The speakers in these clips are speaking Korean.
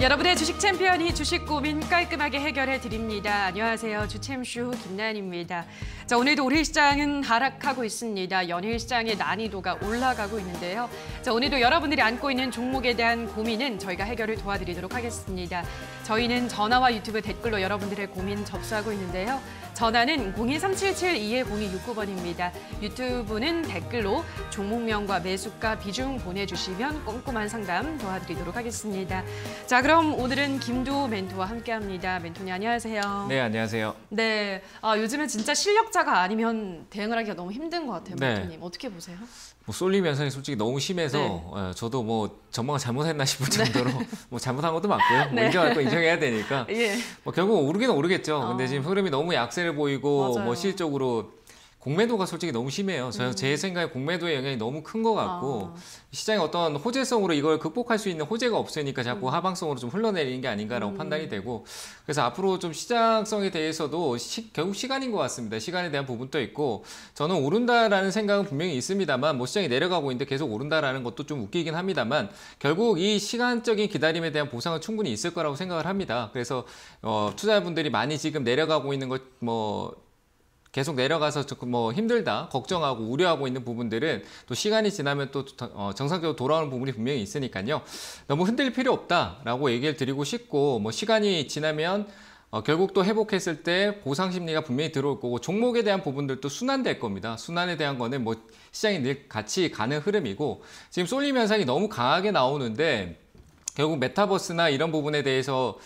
여러분의 주식 챔피언이 주식 고민 깔끔하게 해결해 드립니다. 안녕하세요. 주챔슈 김나은입니다. 자, 오늘도 오일 시장은 하락하고 있습니다. 연일 시장의 난이도가 올라가고 있는데요. 자, 오늘도 여러분들이 안고 있는 종목에 대한 고민은 저희가 해결을 도와드리도록 하겠습니다. 저희는 전화와 유튜브 댓글로 여러분들의 고민 접수하고 있는데요. 전화는 01377-2102-69번입니다. 유튜브는 댓글로 종목명과 매수가 비중 보내주시면 꼼꼼한 상담 도와드리도록 하겠습니다. 자, 그럼 오늘은 김도 멘토와 함께합니다. 멘토님 안녕하세요. 네, 안녕하세요. 네, 아, 요즘에 진짜 실력자가 아니면 대응을 하기가 너무 힘든 것 같아요, 네. 멘토님. 어떻게 보세요? 뭐 쏠림 현상이 솔직히 너무 심해서 네. 예, 저도 뭐 전망을 잘못했나 싶을 네. 정도로 네. 뭐 잘못한 것도 맞고요. 뭐 네. 인정할 거 인정해야 되니까. 예. 뭐 결국 오르기는 오르겠죠. 어. 근데 지금 흐름이 너무 약세를 보이고 뭐 맞아요. 뭐 실적으로 공매도가 솔직히 너무 심해요. 저, 음. 제 생각에 공매도의 영향이 너무 큰 것 같고 아. 시장의 어떤 호재성으로 이걸 극복할 수 있는 호재가 없으니까 자꾸 음. 하방성으로 좀 흘러내리는 게 아닌가라고 음. 판단이 되고 그래서 앞으로 좀 시장성에 대해서도 시, 결국 시간인 것 같습니다. 시간에 대한 부분도 있고 저는 오른다라는 생각은 분명히 있습니다만 뭐 시장이 내려가고 있는데 계속 오른다라는 것도 좀 웃기긴 합니다만 결국 이 시간적인 기다림에 대한 보상은 충분히 있을 거라고 생각을 합니다. 그래서 어, 투자자분들이 많이 지금 내려가고 있는 것뭐 계속 내려가서 조금 뭐 힘들다 걱정하고 우려하고 있는 부분들은 또 시간이 지나면 또 어, 정상적으로 돌아오는 부분이 분명히 있으니까요 너무 흔들릴 필요 없다라고 얘기를 드리고 싶고 뭐 시간이 지나면 어, 결국 또 회복했을 때 보상 심리가 분명히 들어올 거고 종목에 대한 부분들도 순환될 겁니다. 순환에 대한 거는 뭐 시장이 늘 같이 가는 흐름이고 지금 쏠림 현상이 너무 강하게 나오는데 결국 메타버스나 이런 부분에 대해서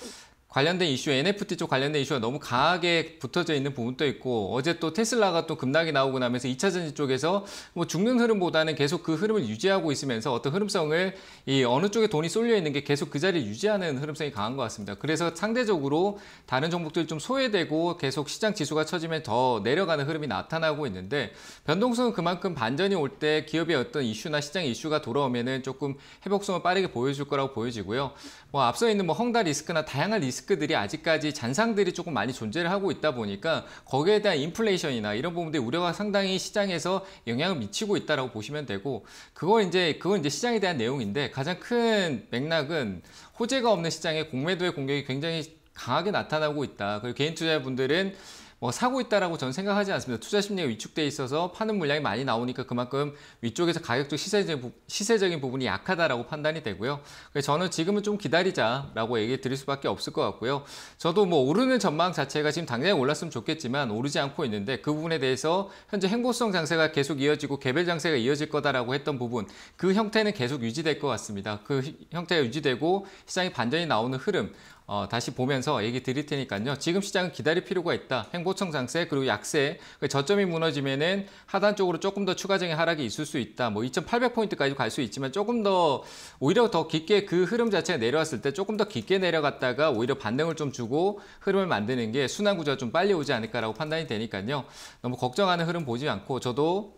관련된 이슈, NFT 쪽 관련된 이슈가 너무 강하게 붙어져 있는 부분도 있고 어제 또 테슬라가 또 급락이 나오고 나면서 2차 전지 쪽에서 뭐 죽는 흐름보다는 계속 그 흐름을 유지하고 있으면서 어떤 흐름성을 이 어느 쪽에 돈이 쏠려 있는 게 계속 그 자리를 유지하는 흐름성이 강한 것 같습니다. 그래서 상대적으로 다른 종목들이 좀 소외되고 계속 시장 지수가 처지면 더 내려가는 흐름이 나타나고 있는데 변동성은 그만큼 반전이 올 때 기업의 어떤 이슈나 시장 이슈가 돌아오면은 조금 회복성을 빠르게 보여줄 거라고 보여지고요. 뭐 앞서 있는 뭐 헝다 리스크나 다양한 리스크 리스크들이 아직까지 잔상들이 조금 많이 존재를 하고 있다 보니까 거기에 대한 인플레이션이나 이런 부분들이 우려가 상당히 시장에서 영향을 미치고 있다라고 보시면 되고 그걸 이제 그건 이제 시장에 대한 내용인데 가장 큰 맥락은 호재가 없는 시장에 공매도의 공격이 굉장히 강하게 나타나고 있다. 그리고 개인 투자자분들은 뭐 사고 있다라고 저는 생각하지 않습니다. 투자 심리가 위축돼 있어서 파는 물량이 많이 나오니까 그만큼 위쪽에서 가격적 시세적, 시세적인 부분이 약하다라고 판단이 되고요. 그래서 저는 지금은 좀 기다리자라고 얘기 드릴 수밖에 없을 것 같고요. 저도 뭐 오르는 전망 자체가 지금 당장 에 올랐으면 좋겠지만 오르지 않고 있는데 그 부분에 대해서 현재 행보성 장세가 계속 이어지고 개별 장세가 이어질 거다라고 했던 부분 그 형태는 계속 유지될 것 같습니다. 그 형태가 유지되고 시장이 반전이 나오는 흐름 어, 다시 보면서 얘기 드릴 테니까요. 지금 시장은 기다릴 필요가 있다. 행보청 장세 그리고 약세 그 저점이 무너지면은 하단 쪽으로 조금 더 추가적인 하락이 있을 수 있다. 뭐 2,800포인트까지 갈 수 있지만 조금 더 오히려 더 깊게 그 흐름 자체가 내려왔을 때 조금 더 깊게 내려갔다가 오히려 반등을 좀 주고 흐름을 만드는 게 순환 구조가 좀 빨리 오지 않을까라고 판단이 되니까요. 너무 걱정하는 흐름 보지 않고 저도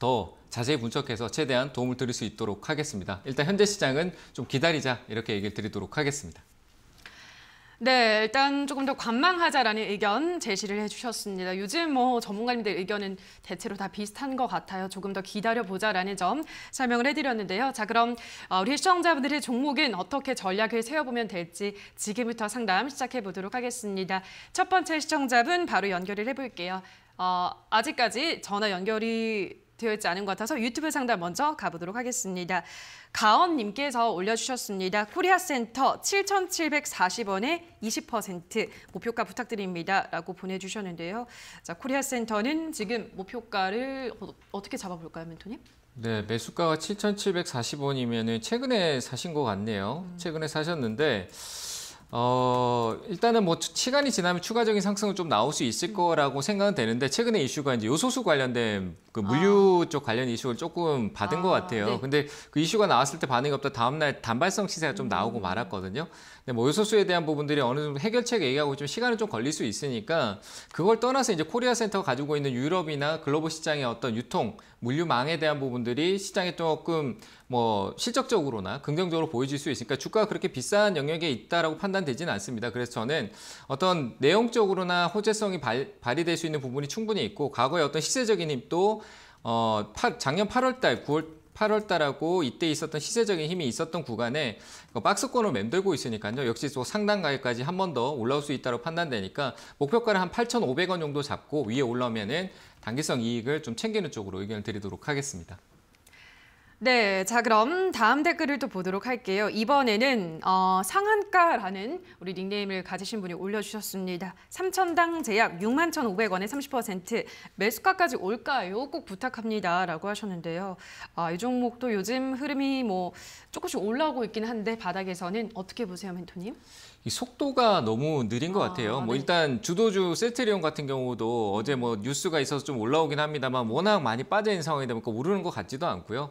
더 자세히 분석해서 최대한 도움을 드릴 수 있도록 하겠습니다. 일단 현재 시장은 좀 기다리자 이렇게 얘기를 드리도록 하겠습니다. 네, 일단 조금 더 관망하자라는 의견 제시를 해주셨습니다. 요즘 뭐 전문가님들 의견은 대체로 다 비슷한 것 같아요. 조금 더 기다려보자라는 점 설명을 해드렸는데요. 자, 그럼 어, 우리 시청자분들의 종목은 어떻게 전략을 세워보면 될지 지금부터 상담 시작해보도록 하겠습니다. 첫 번째 시청자분 바로 연결을 해볼게요. 어, 아직까지 전화 연결이 되어 있지 않은 것 같아서 유튜브 상담 먼저 가보도록 하겠습니다. 가원님께서 올려주셨습니다. 코리아센터 7,740원에 20% 목표가 부탁드립니다. 라고 보내주셨는데요. 자, 코리아센터는 지금 목표가를 어, 떻게 잡아볼까요, 멘토님? 네, 매수가가 7,740원이면 최근에 사신 것 같네요. 음. 최근에 사셨는데 어, 일단은 뭐 시간이 지나면 추가적인 상승은 좀 나올 수 있을 거라고 생각은 되는데 최근에 이슈가 이제 요소수 관련된 그 물류 아. 쪽 관련 이슈를 조금 받은 아. 것 같아요. 네. 근데 그 이슈가 나왔을 때 반응이 없다 다음날 단발성 시세가 좀 나오고 말았거든요. 근데 네, 뭐소수에 대한 부분들이 어느 정도 해결책 얘기하고 좀 시간은 좀 걸릴 수 있으니까 그걸 떠나서 이제 코리아 센터가 가지고 있는 유럽이나 글로벌 시장의 어떤 유통 물류망에 대한 부분들이 시장에 조금 뭐 실적적으로나 긍정적으로 보여질 수 있으니까 주가가 그렇게 비싼 영역에 있다라고 판단되지는 않습니다. 그래서 저는 어떤 내용적으로나 호재성이 발, 발휘될 수 있는 부분이 충분히 있고 과거에 어떤 시세적인 힘도 어, 8, 작년 8월달 9월 8월달하고 이때 있었던 시세적인 힘이 있었던 구간에 박스권을 맴돌고 있으니까요. 역시 또상당 가격까지 한 번 더 올라올 수 있다고 판단되니까 목표가를 한 8,500원 정도 잡고 위에 올라오면은 단기성 이익을 좀 챙기는 쪽으로 의견을 드리도록 하겠습니다. 네, 자 그럼 다음 댓글을 또 보도록 할게요. 이번에는 어, 상한가라는 우리 닉네임을 가지신 분이 올려주셨습니다. 삼천당 제약 6만 1,500원에 30% 매수가까지 올까요? 꼭 부탁합니다. 라고 하셨는데요. 아, 이 종목도 요즘 흐름이 뭐 조금씩 올라오고 있긴 한데 바닥에서는 어떻게 보세요, 멘토님? 이 속도가 너무 느린 것 아, 같아요. 뭐 네. 뭐 일단 주도주 세트리온 같은 경우도 어제 뭐 뉴스가 있어서 좀 올라오긴 합니다만 워낙 많이 빠져 있는 상황이다 보니까 오르는 것 같지도 않고요.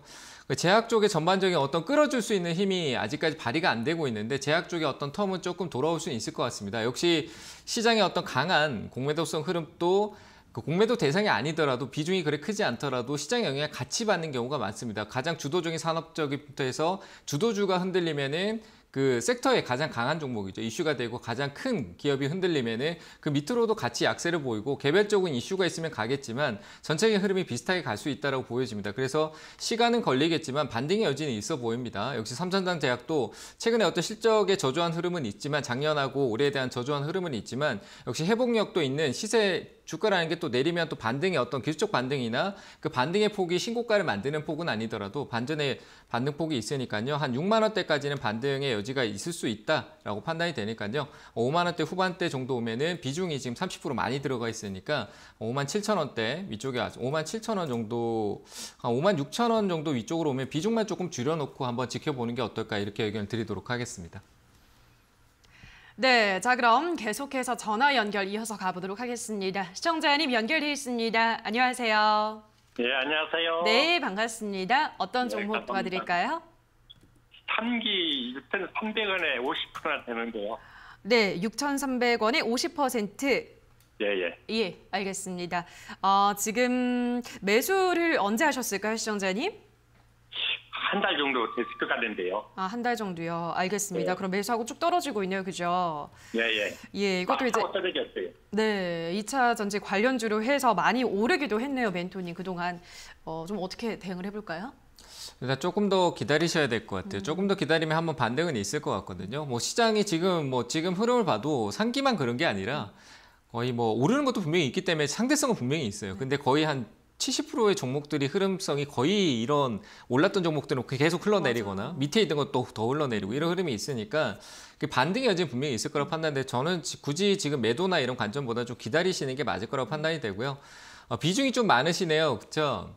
그 제약 쪽에 전반적인 어떤 끌어줄 수 있는 힘이 아직까지 발휘가 안 되고 있는데 제약 쪽에 어떤 텀은 조금 돌아올 수 있을 것 같습니다. 역시 시장의 어떤 강한 공매도성 흐름도 그 공매도 대상이 아니더라도 비중이 그래 크지 않더라도 시장 영향을 같이 받는 경우가 많습니다. 가장 주도적인 산업적부터 해서 주도주가 흔들리면은 그 섹터의 가장 강한 종목이죠. 이슈가 되고 가장 큰 기업이 흔들리면은 그 밑으로도 같이 약세를 보이고 개별적인 이슈가 있으면 가겠지만 전체적인 흐름이 비슷하게 갈 수 있다라고 보여집니다. 그래서 시간은 걸리겠지만 반등의 여지는 있어 보입니다. 역시 삼성당 제약도 최근에 어떤 실적에 저조한 흐름은 있지만 작년하고 올해에 대한 저조한 흐름은 있지만 역시 회복력도 있는 시세 주가라는 게 또 내리면 또 반등의 어떤 기술적 반등이나 그 반등의 폭이 신고가를 만드는 폭은 아니더라도 반전의 반등 폭이 있으니까요. 한 6만 원대까지는 반등의 여지가 있을 수 있다라고 판단이 되니까요. 5만 원대 후반대 정도 오면은 비중이 지금 30% 많이 들어가 있으니까 5만 7천 원대 위쪽에 와서 5만 7천 원 정도 한 5만 6천 원 정도 위쪽으로 오면 비중만 조금 줄여놓고 한번 지켜보는 게 어떨까 이렇게 의견을 드리도록 하겠습니다. 네, 자 그럼 계속해서 전화 연결 이어서 가보도록 하겠습니다. 시청자님 연결돼 있습니다. 안녕하세요. 네, 안녕하세요. 네, 반갑습니다. 어떤 네, 종목 네, 도와드릴까요? 3기 6,300원에 50%나 되는데요. 네, 6,300원에 50%. 예, 예. 예, 알겠습니다. 어, 지금 매수를 언제 하셨을까요, 시청자님? 한달 정도 됐을 것 같은데요. 아, 한 달 정도요. 알겠습니다. 네. 그럼 매수하고 쭉 떨어지고 있네요. 그죠? 예, 예. 예, 이것도 아, 이제 떨어졌어요. 네, 2차 전지 관련주로 해서 많이 오르기도 했네요. 멘토님 그동안 어, 좀 어떻게 대응을 해 볼까요? 일단 조금 더 기다리셔야 될 것 같아요. 음. 조금 더 기다리면 한번 반등은 있을 것 같거든요. 뭐 시장이 지금 뭐 지금 흐름을 봐도 상기만 그런 게 아니라 거의 뭐 오르는 것도 분명히 있기 때문에 상대성은 분명히 있어요. 네. 근데 거의 한 70%의 종목들이 흐름성이 거의 이런 올랐던 종목들은 계속 흘러내리거나 맞아. 밑에 있던 것도 더 흘러내리고 이런 흐름이 있으니까 그 반등이 여지는 분명히 있을 거라고 판단되는데 저는 굳이 지금 매도나 이런 관점보다 좀 기다리시는 게 맞을 거라고 판단이 되고요. 어, 비중이 좀 많으시네요. 그렇죠?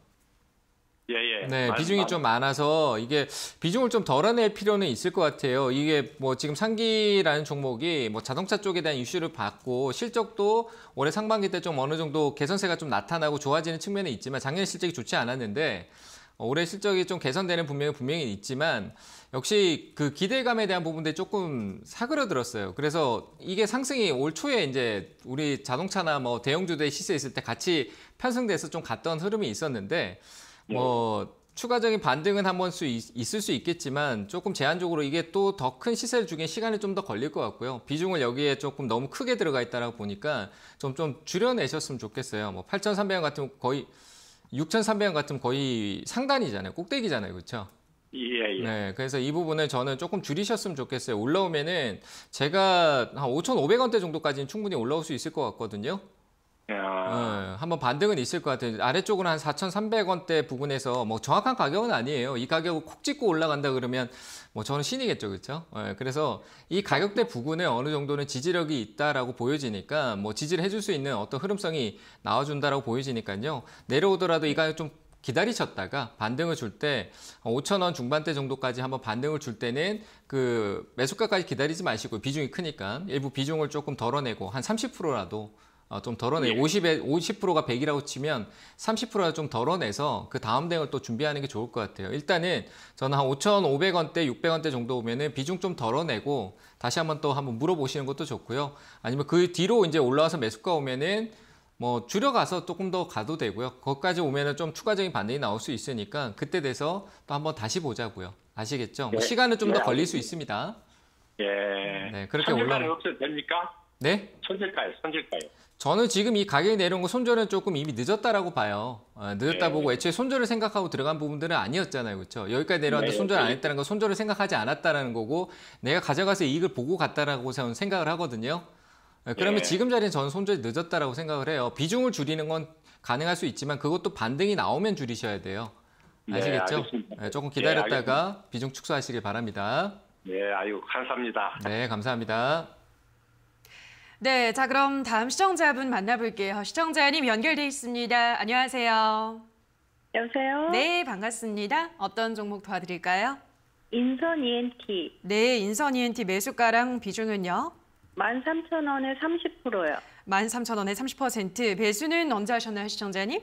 예, 예. 네, 맞, 비중이 맞. 좀 많아서 이게 비중을 좀 덜어낼 필요는 있을 것 같아요. 이게 뭐 지금 상기라는 종목이 뭐 자동차 쪽에 대한 이슈를 받고 실적도 올해 상반기 때 좀 어느 정도 개선세가 좀 나타나고 좋아지는 측면이 있지만 작년 실적이 좋지 않았는데 올해 실적이 좀 개선되는 분명히 분명히 있지만 역시 그 기대감에 대한 부분들이 조금 사그러들었어요. 그래서 이게 상승이 올 초에 이제 우리 자동차나 뭐 대형주들 시세 있을 때 같이 편승돼서 좀 갔던 흐름이 있었는데 뭐 네. 추가적인 반등은 한번수 있을 수 있겠지만 조금 제한적으로 이게 또 더 큰 시세를 주기엔 시간이 좀 더 걸릴 것 같고요. 비중을 여기에 조금 너무 크게 들어가 있다라고 보니까 좀 좀 줄여내셨으면 좋겠어요. 뭐 8,300원 같은 거의 6,300원 같은 거의 상단이잖아요. 꼭대기잖아요. 그렇죠? 예, 예. 네, 그래서 이 부분을 저는 조금 줄이셨으면 좋겠어요. 올라오면은 제가 한 5,500원대 정도까지는 충분히 올라올 수 있을 것 같거든요. 어, 한번 반등은 있을 것 같아요. 아래쪽은 한 4,300원대 부근에서 뭐 정확한 가격은 아니에요. 이 가격을 콕 찍고 올라간다 그러면 뭐 저는 신이겠죠, 그렇죠? 네, 그래서 이 가격대 부근에 어느 정도는 지지력이 있다라고 보여지니까 뭐 지지를 해줄 수 있는 어떤 흐름성이 나와준다라고 보여지니까요. 내려오더라도 이 가격 좀 기다리셨다가 반등을 줄 때 5천원 중반대 정도까지 한번 반등을 줄 때는 그 매수가까지 기다리지 마시고 비중이 크니까 일부 비중을 조금 덜어내고 한 30%라도 어, 좀 덜어내. 예. 50에 50%가 100이라고 치면 3 0를좀 덜어내서 그 다음 대응을 또 준비하는 게 좋을 것 같아요. 일단은 저는 한 5,500원대, 600원대 정도 오면은 비중 좀 덜어내고 다시 한번 또 한번 물어보시는 것도 좋고요. 아니면 그 뒤로 이제 올라와서 매수가 오면은 뭐 줄여가서 조금 더 가도 되고요. 거기까지 오면은 좀 추가적인 반응이 나올 수 있으니까 그때 돼서 또 한번 다시 보자고요. 아시겠죠? 뭐 예. 시간은 좀더 예. 걸릴 수 있습니다. 예. 네, 그렇게 올라. 가면없어 됩니까? 네? 천일가요, 천일가요. 저는 지금 이 가격이 내려온 거 손절은 조금 이미 늦었다라고 봐요. 어, 늦었다 네. 보고 애초에 손절을 생각하고 들어간 부분들은 아니었잖아요. 그렇죠? 여기까지 내려왔는데 네, 손절 안 했다는 건 손절을 생각하지 않았다라는 거고 내가 가져가서 이익을 보고 갔다라고 저는 생각을 하거든요. 예, 그러면 네. 지금 자리는 저는 손절이 늦었다라고 생각을 해요. 비중을 줄이는 건 가능할 수 있지만 그것도 반등이 나오면 줄이셔야 돼요. 네, 아시겠죠? 예, 조금 네, 기다렸다가 비중 축소하시길 바랍니다. 네, 아유 감사합니다. 네, 감사합니다. 네, 자 그럼 다음 시청자분 만나볼게요. 시청자님 연결돼 있습니다. 안녕하세요. 여보세요. 네, 반갑습니다. 어떤 종목 도와드릴까요? 인선 ENT. 네, 인선 ENT 매수가랑 비중은요? 13,000원에 30%요. 13,000원에 30%. 배수는 언제 하셨나요, 시청자님?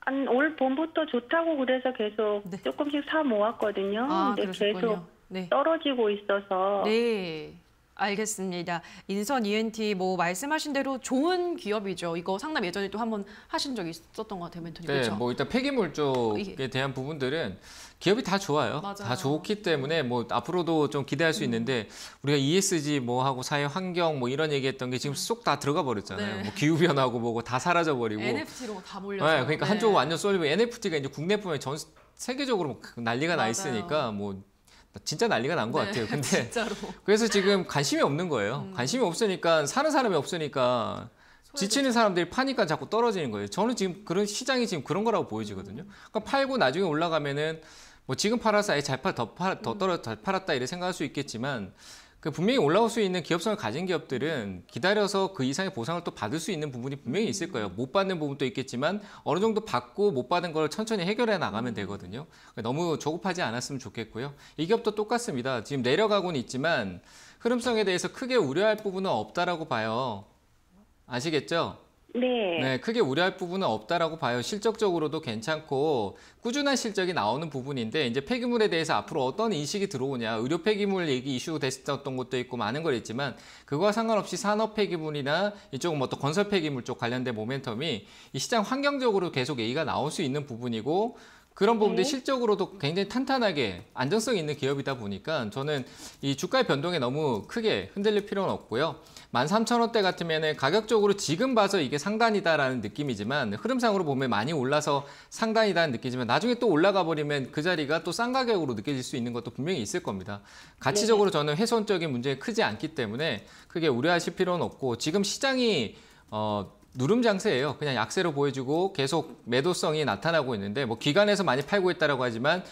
한올 봄부터 좋다고 그래서 계속 네. 조금씩 사 모았거든요. 아, 근데 그러셨군요. 계속 네. 떨어지고 있어서 네. 알겠습니다. 인선 ENT 뭐 말씀하신 대로 좋은 기업이죠. 이거 상담 예전에 또 한번 하신 적이 있었던 것 같아요, 멘토님. 네, 그렇죠? 뭐 일단 폐기물 쪽에 대한 부분들은 기업이 다 좋아요. 맞아요. 다 좋기 때문에 뭐 앞으로도 좀 기대할 수 음. 있는데 우리가 ESG 뭐 하고 사회 환경 뭐 이런 얘기했던 게 지금 음. 쏙다 들어가 버렸잖아요. 네. 뭐 기후 변화고 뭐고 다 사라져 버리고 NFT로 다 몰려. 네, 그러니까 네. 한쪽 완전 쏠리고 NFT가 이제 국내뿐만 전 세계적으로 난리가 맞아요. 나 있으니까 뭐 진짜 난리가 난것 네, 같아요. 근데 진짜로. 그래서 지금 관심이 없는 거예요. 음. 관심이 없으니까 사는 사람이 없으니까 지치는 사람들이 파니까 자꾸 떨어지는 거예요. 저는 지금 그런 시장이 지금 그런 거라고 보여지거든요. 음. 그러니까 팔고 나중에 올라가면은 뭐 지금 팔아서 아예 잘 팔, 더, 팔, 더 음. 떨어져 팔았다 이래 생각할 수 있겠지만 그 분명히 올라올 수 있는 기업성을 가진 기업들은 기다려서 그 이상의 보상을 또 받을 수 있는 부분이 분명히 있을 거예요. 못 받는 부분도 있겠지만 어느 정도 받고 못 받은 걸 천천히 해결해 나가면 되거든요. 너무 조급하지 않았으면 좋겠고요. 이 기업도 똑같습니다. 지금 내려가고는 있지만 흐름성에 대해서 크게 우려할 부분은 없다라고 봐요. 아시겠죠? 네. 네, 크게 우려할 부분은 없다라고 봐요. 실적적으로도 괜찮고 꾸준한 실적이 나오는 부분인데 이제 폐기물에 대해서 앞으로 어떤 인식이 들어오냐. 의료 폐기물 얘기 이슈 됐었던 것도 있고 많은 걸 있지만 그거와 상관없이 산업 폐기물이나 이쪽은 뭐 또 건설 폐기물 쪽 관련된 모멘텀이 이 시장 환경적으로 계속 얘기가 나올 수 있는 부분이고 그런 부분들이 네. 실적으로도 굉장히 탄탄하게 안정성 있는 기업이다 보니까 저는 이 주가의 변동에 너무 크게 흔들릴 필요는 없고요. 1 3 0 0 0 원대 같으면 가격적으로 지금 봐서 이게 상단이다라는 느낌이지만 흐름상으로 보면 많이 올라서 상단이다는 느낌이지만 나중에 또 올라가 버리면 그 자리가 또 싼 가격으로 느껴질 수 있는 것도 분명히 있을 겁니다. 가치적으로 네. 저는 훼손적인 문제가 크지 않기 때문에 크게 우려하실 필요는 없고 지금 시장이 어, 누름 장세예요. 그냥 약세로 보여주고 계속 매도성이 나타나고 있는데 뭐 기관에서 많이 팔고 있다라고 하지만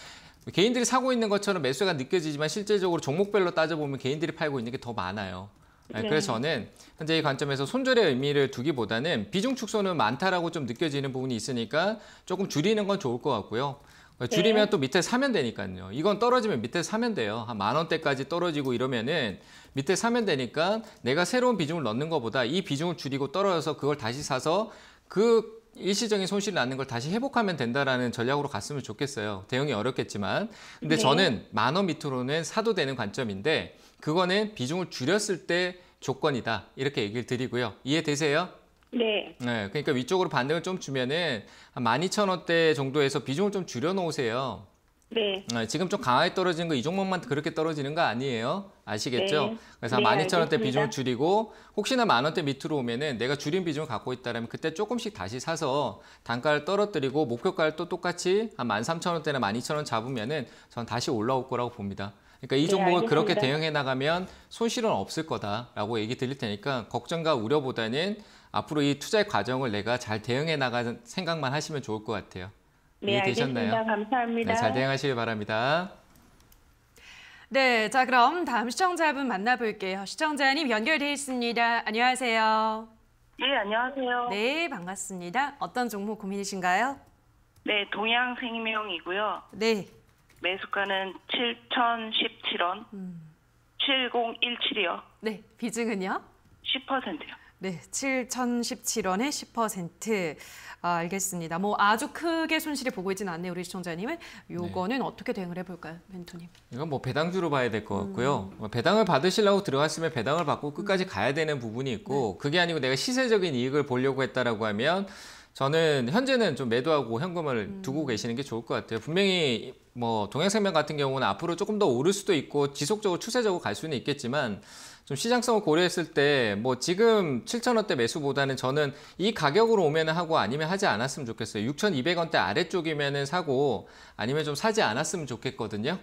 개인들이 사고 있는 것처럼 매수가 느껴지지만 실제적으로 종목별로 따져보면 개인들이 팔고 있는 게 더 많아요. 네, 네. 그래서 저는 현재 이 관점에서 손절의 의미를 두기보다는 비중 축소는 많다라고 좀 느껴지는 부분이 있으니까 조금 줄이는 건 좋을 것 같고요. 네. 줄이면 네. 또 밑에 사면 되니까요. 이건 떨어지면 밑에 사면 돼요. 한 만 원대까지 떨어지고 이러면은 밑에 사면 되니까 내가 새로운 비중을 넣는 것보다 이 비중을 줄이고 떨어져서 그걸 다시 사서 그 일시적인 손실 을낳는걸 다시 회복하면 된다라는 전략으로 갔으면 좋겠어요. 대응이 어렵겠지만. 근데 네. 저는 만원 밑으로는 사도 되는 관점인데 그거는 비중을 줄였을 때 조건이다. 이렇게 얘기를 드리고요. 이해되세요? 네. 네. 그러니까 위쪽으로 반등을 좀 주면은 한 12,000원대 정도에서 비중을 좀 줄여 놓으세요. 네. 네. 지금 좀 강하게 떨어진 거 이 종목만 그렇게 떨어지는 거 아니에요. 아시겠죠? 네. 그래서 네, 12,000원대 비중을 줄이고 혹시나 만 원대 밑으로 오면은 내가 줄인 비중을 갖고 있다면 그때 조금씩 다시 사서 단가를 떨어뜨리고 목표가를 또 똑같이 한 13,000원대나 12,000원 잡으면은 전 다시 올라올 거라고 봅니다. 그러니까 이 네, 종목을 네, 그렇게 대응해 나가면 손실은 없을 거다라고 얘기 드릴 테니까 걱정과 우려보다는 앞으로 이 투자의 과정을 내가 잘 대응해 나가는 생각만 하시면 좋을 것 같아요. 네, 되셨나요 알겠습니다. 감사합니다. 네, 잘 대응하시길 바랍니다. 네, 자 그럼 다음 시청자분 만나볼게요. 시청자님 연결돼 있습니다. 안녕하세요. 예, 안녕하세요. 네, 반갑습니다. 어떤 종목 고민이신가요? 네, 동양생명이고요. 네. 매수가는 7,017원, 음. 7017이요. 네, 비중은요? 10%요. 네, 7,017원에 10% 아, 알겠습니다. 뭐 아주 크게 손실이 보고 있지는 않네요, 우리 시청자님은. 네. 요거는 네. 어떻게 대응을 해볼까요, 멘토님? 이건 뭐 배당주로 봐야 될 것 같고요. 음. 뭐 배당을 받으시려고 들어갔으면 배당을 받고 끝까지 가야 되는 부분이 있고 네. 그게 아니고 내가 시세적인 이익을 보려고 했다라고 하면 저는 현재는 좀 매도하고 현금을 음. 두고 계시는 게 좋을 것 같아요. 분명히 뭐 동양생명 같은 경우는 앞으로 조금 더 오를 수도 있고 지속적으로 추세적으로 갈 수는 있겠지만 좀 시장성을 고려했을 때 뭐 지금 7,000원대 매수보다는 저는 이 가격으로 오면 하고 아니면 하지 않았으면 좋겠어요. 6,200원대 아래쪽이면 사고 아니면 좀 사지 않았으면 좋겠거든요.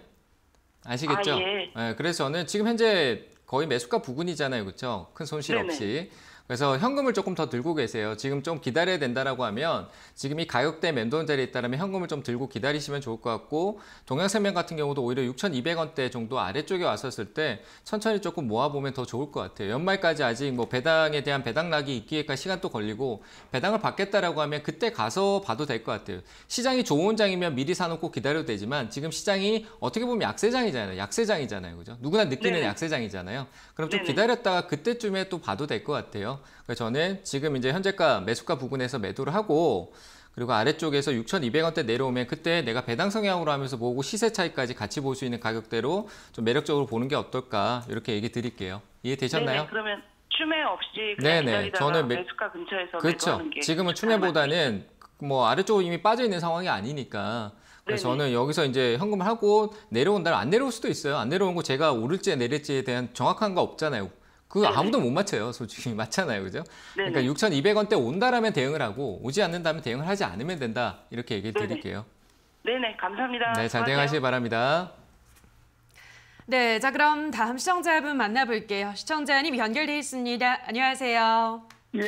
아시겠죠? 아, 예. 네, 그래서 저는 지금 현재 거의 매수가 부근이잖아요. 그렇죠? 큰 손실 네네. 없이. 그래서 현금을 조금 더 들고 계세요. 지금 좀 기다려야 된다라고 하면 지금 이 가격대 맴도 자리에 있다면 현금을 좀 들고 기다리시면 좋을 것 같고 동양생명 같은 경우도 오히려 6,200원대 정도 아래쪽에 왔었을 때 천천히 조금 모아보면 더 좋을 것 같아요. 연말까지 아직 뭐 배당에 대한 배당락이 있기에까 시간도 걸리고 배당을 받겠다라고 하면 그때 가서 봐도 될 것 같아요. 시장이 좋은 장이면 미리 사놓고 기다려도 되지만 지금 시장이 어떻게 보면 약세장이잖아요. 약세장이잖아요. 그죠? 누구나 느끼는 네 약세장이잖아요. 그럼 좀네 기다렸다가 그때쯤에 또 봐도 될 것 같아요. 그래서 저는 지금 이제 현재가 매수가 부근에서 매도를 하고 그리고 아래쪽에서 6,200원대 내려오면 그때 내가 배당 성향으로 하면서 보고 시세 차이까지 같이 볼 수 있는 가격대로 좀 매력적으로 보는 게 어떨까 이렇게 얘기 드릴게요. 이해되셨나요? 네네, 그러면 추매 없이 네네, 네. 저는 매, 매수가 근처에서 그렇죠. 지금은 추매보다는 뭐 아래쪽으로 이미 빠져 있는 상황이 아니니까 그래서 네네. 네. 저는 여기서 이제 현금을 하고 내려온 날 안 내려올 수도 있어요. 안 내려온 거 제가 오를지 내릴지에 대한 정확한 거 없잖아요. 그 네, 네. 아무도 못 맞춰요, 솔직히. 맞잖아요, 그죠? 네네. 그러니까 6,200원대 온다라면 대응을 하고 오지 않는다면 대응을 하지 않으면 된다. 이렇게 얘기를 드릴게요. 네네, 감사합니다. 네, 잘 대응하시기 바랍니다. 네, 자 그럼 다음 시청자분 만나볼게요. 시청자님 연결돼 있습니다. 안녕하세요. 예.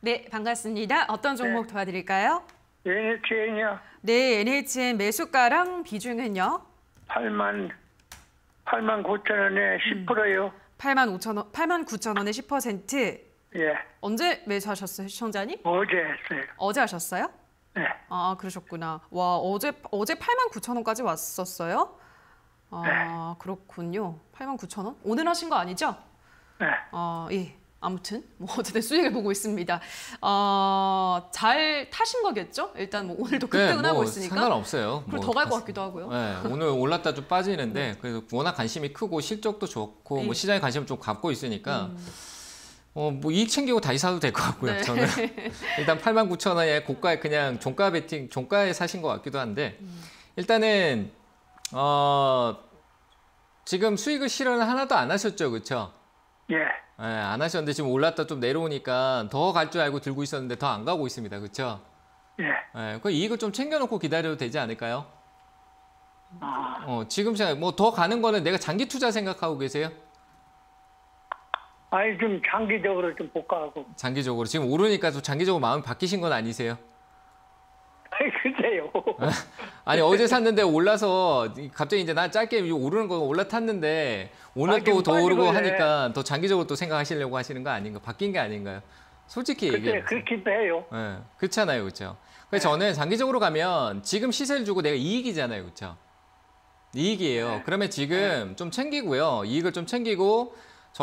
네, 반갑습니다. 어떤 종목 네. 도와드릴까요? NHN이요. 네, NHN 매수가랑 비중은요? 8만 8만 9천 원에 10%요. 음. 8만 5천 원, 8만 9천 원에 10%. 예. 언제 매수하셨어요, 시청자님? 어제 했어요. 어제 하셨어요? 네. 아 그러셨구나. 와 어제 어제 8만 9천 원까지 왔었어요? 아 네. 그렇군요. 8만 9천 원? 오늘 하신 거 아니죠? 네. 아 예. 아무튼 뭐 어쨌든 수익을 보고 있습니다. 어, 잘 타신 거겠죠? 일단 뭐 오늘도 네, 급등은 네, 뭐 하고 있으니까 상관없어요. 그리고 뭐 더갈 것 같기도 하고요. 네, 오늘 올랐다 좀 빠지는데 네. 그래서 워낙 관심이 크고 실적도 좋고 뭐 네. 시장에 관심을 좀 갖고 있으니까 음. 어, 뭐 이익 챙기고 다시 사도 될 것 같고요. 네. 저는 일단 8만 9천 원에 고가에 그냥 종가 베팅 종가에 사신 것 같기도 한데 음. 일단은 어, 지금 수익을 실현 하나도 안 하셨죠, 그렇죠? 예. 네, 안 하셨는데 지금 올랐다 좀 내려오니까 더 갈 줄 알고 들고 있었는데 더 안 가고 있습니다. 그렇죠? 예. 네, 그 이익을 좀 챙겨놓고 기다려도 되지 않을까요? 아... 어, 지금 생각 뭐더 가는 거는 내가 장기 투자 생각하고 계세요? 아니 좀 장기적으로 좀 복가하고. 장기적으로 지금 오르니까 좀 장기적으로 마음 이 바뀌신 건 아니세요? 글쎄요. 예? 아니 어제 샀는데 올라서 갑자기 이제 나 짧게 오르는 거 올라탔는데 오늘 아, 또더 오르고 하니까 더 장기적으로 또 생각하시려고 하시는 거 아닌가? 바뀐 게 아닌가요? 솔직히 얘기해. 그렇기도 해요. 네, 그렇잖아요, 그렇죠. 네. 저는 장기적으로 가면 지금 시세를 주고 내가 이익이잖아요, 그렇죠? 이익이에요. 네. 그러면 지금 네. 좀 챙기고요. 이익을 좀 챙기고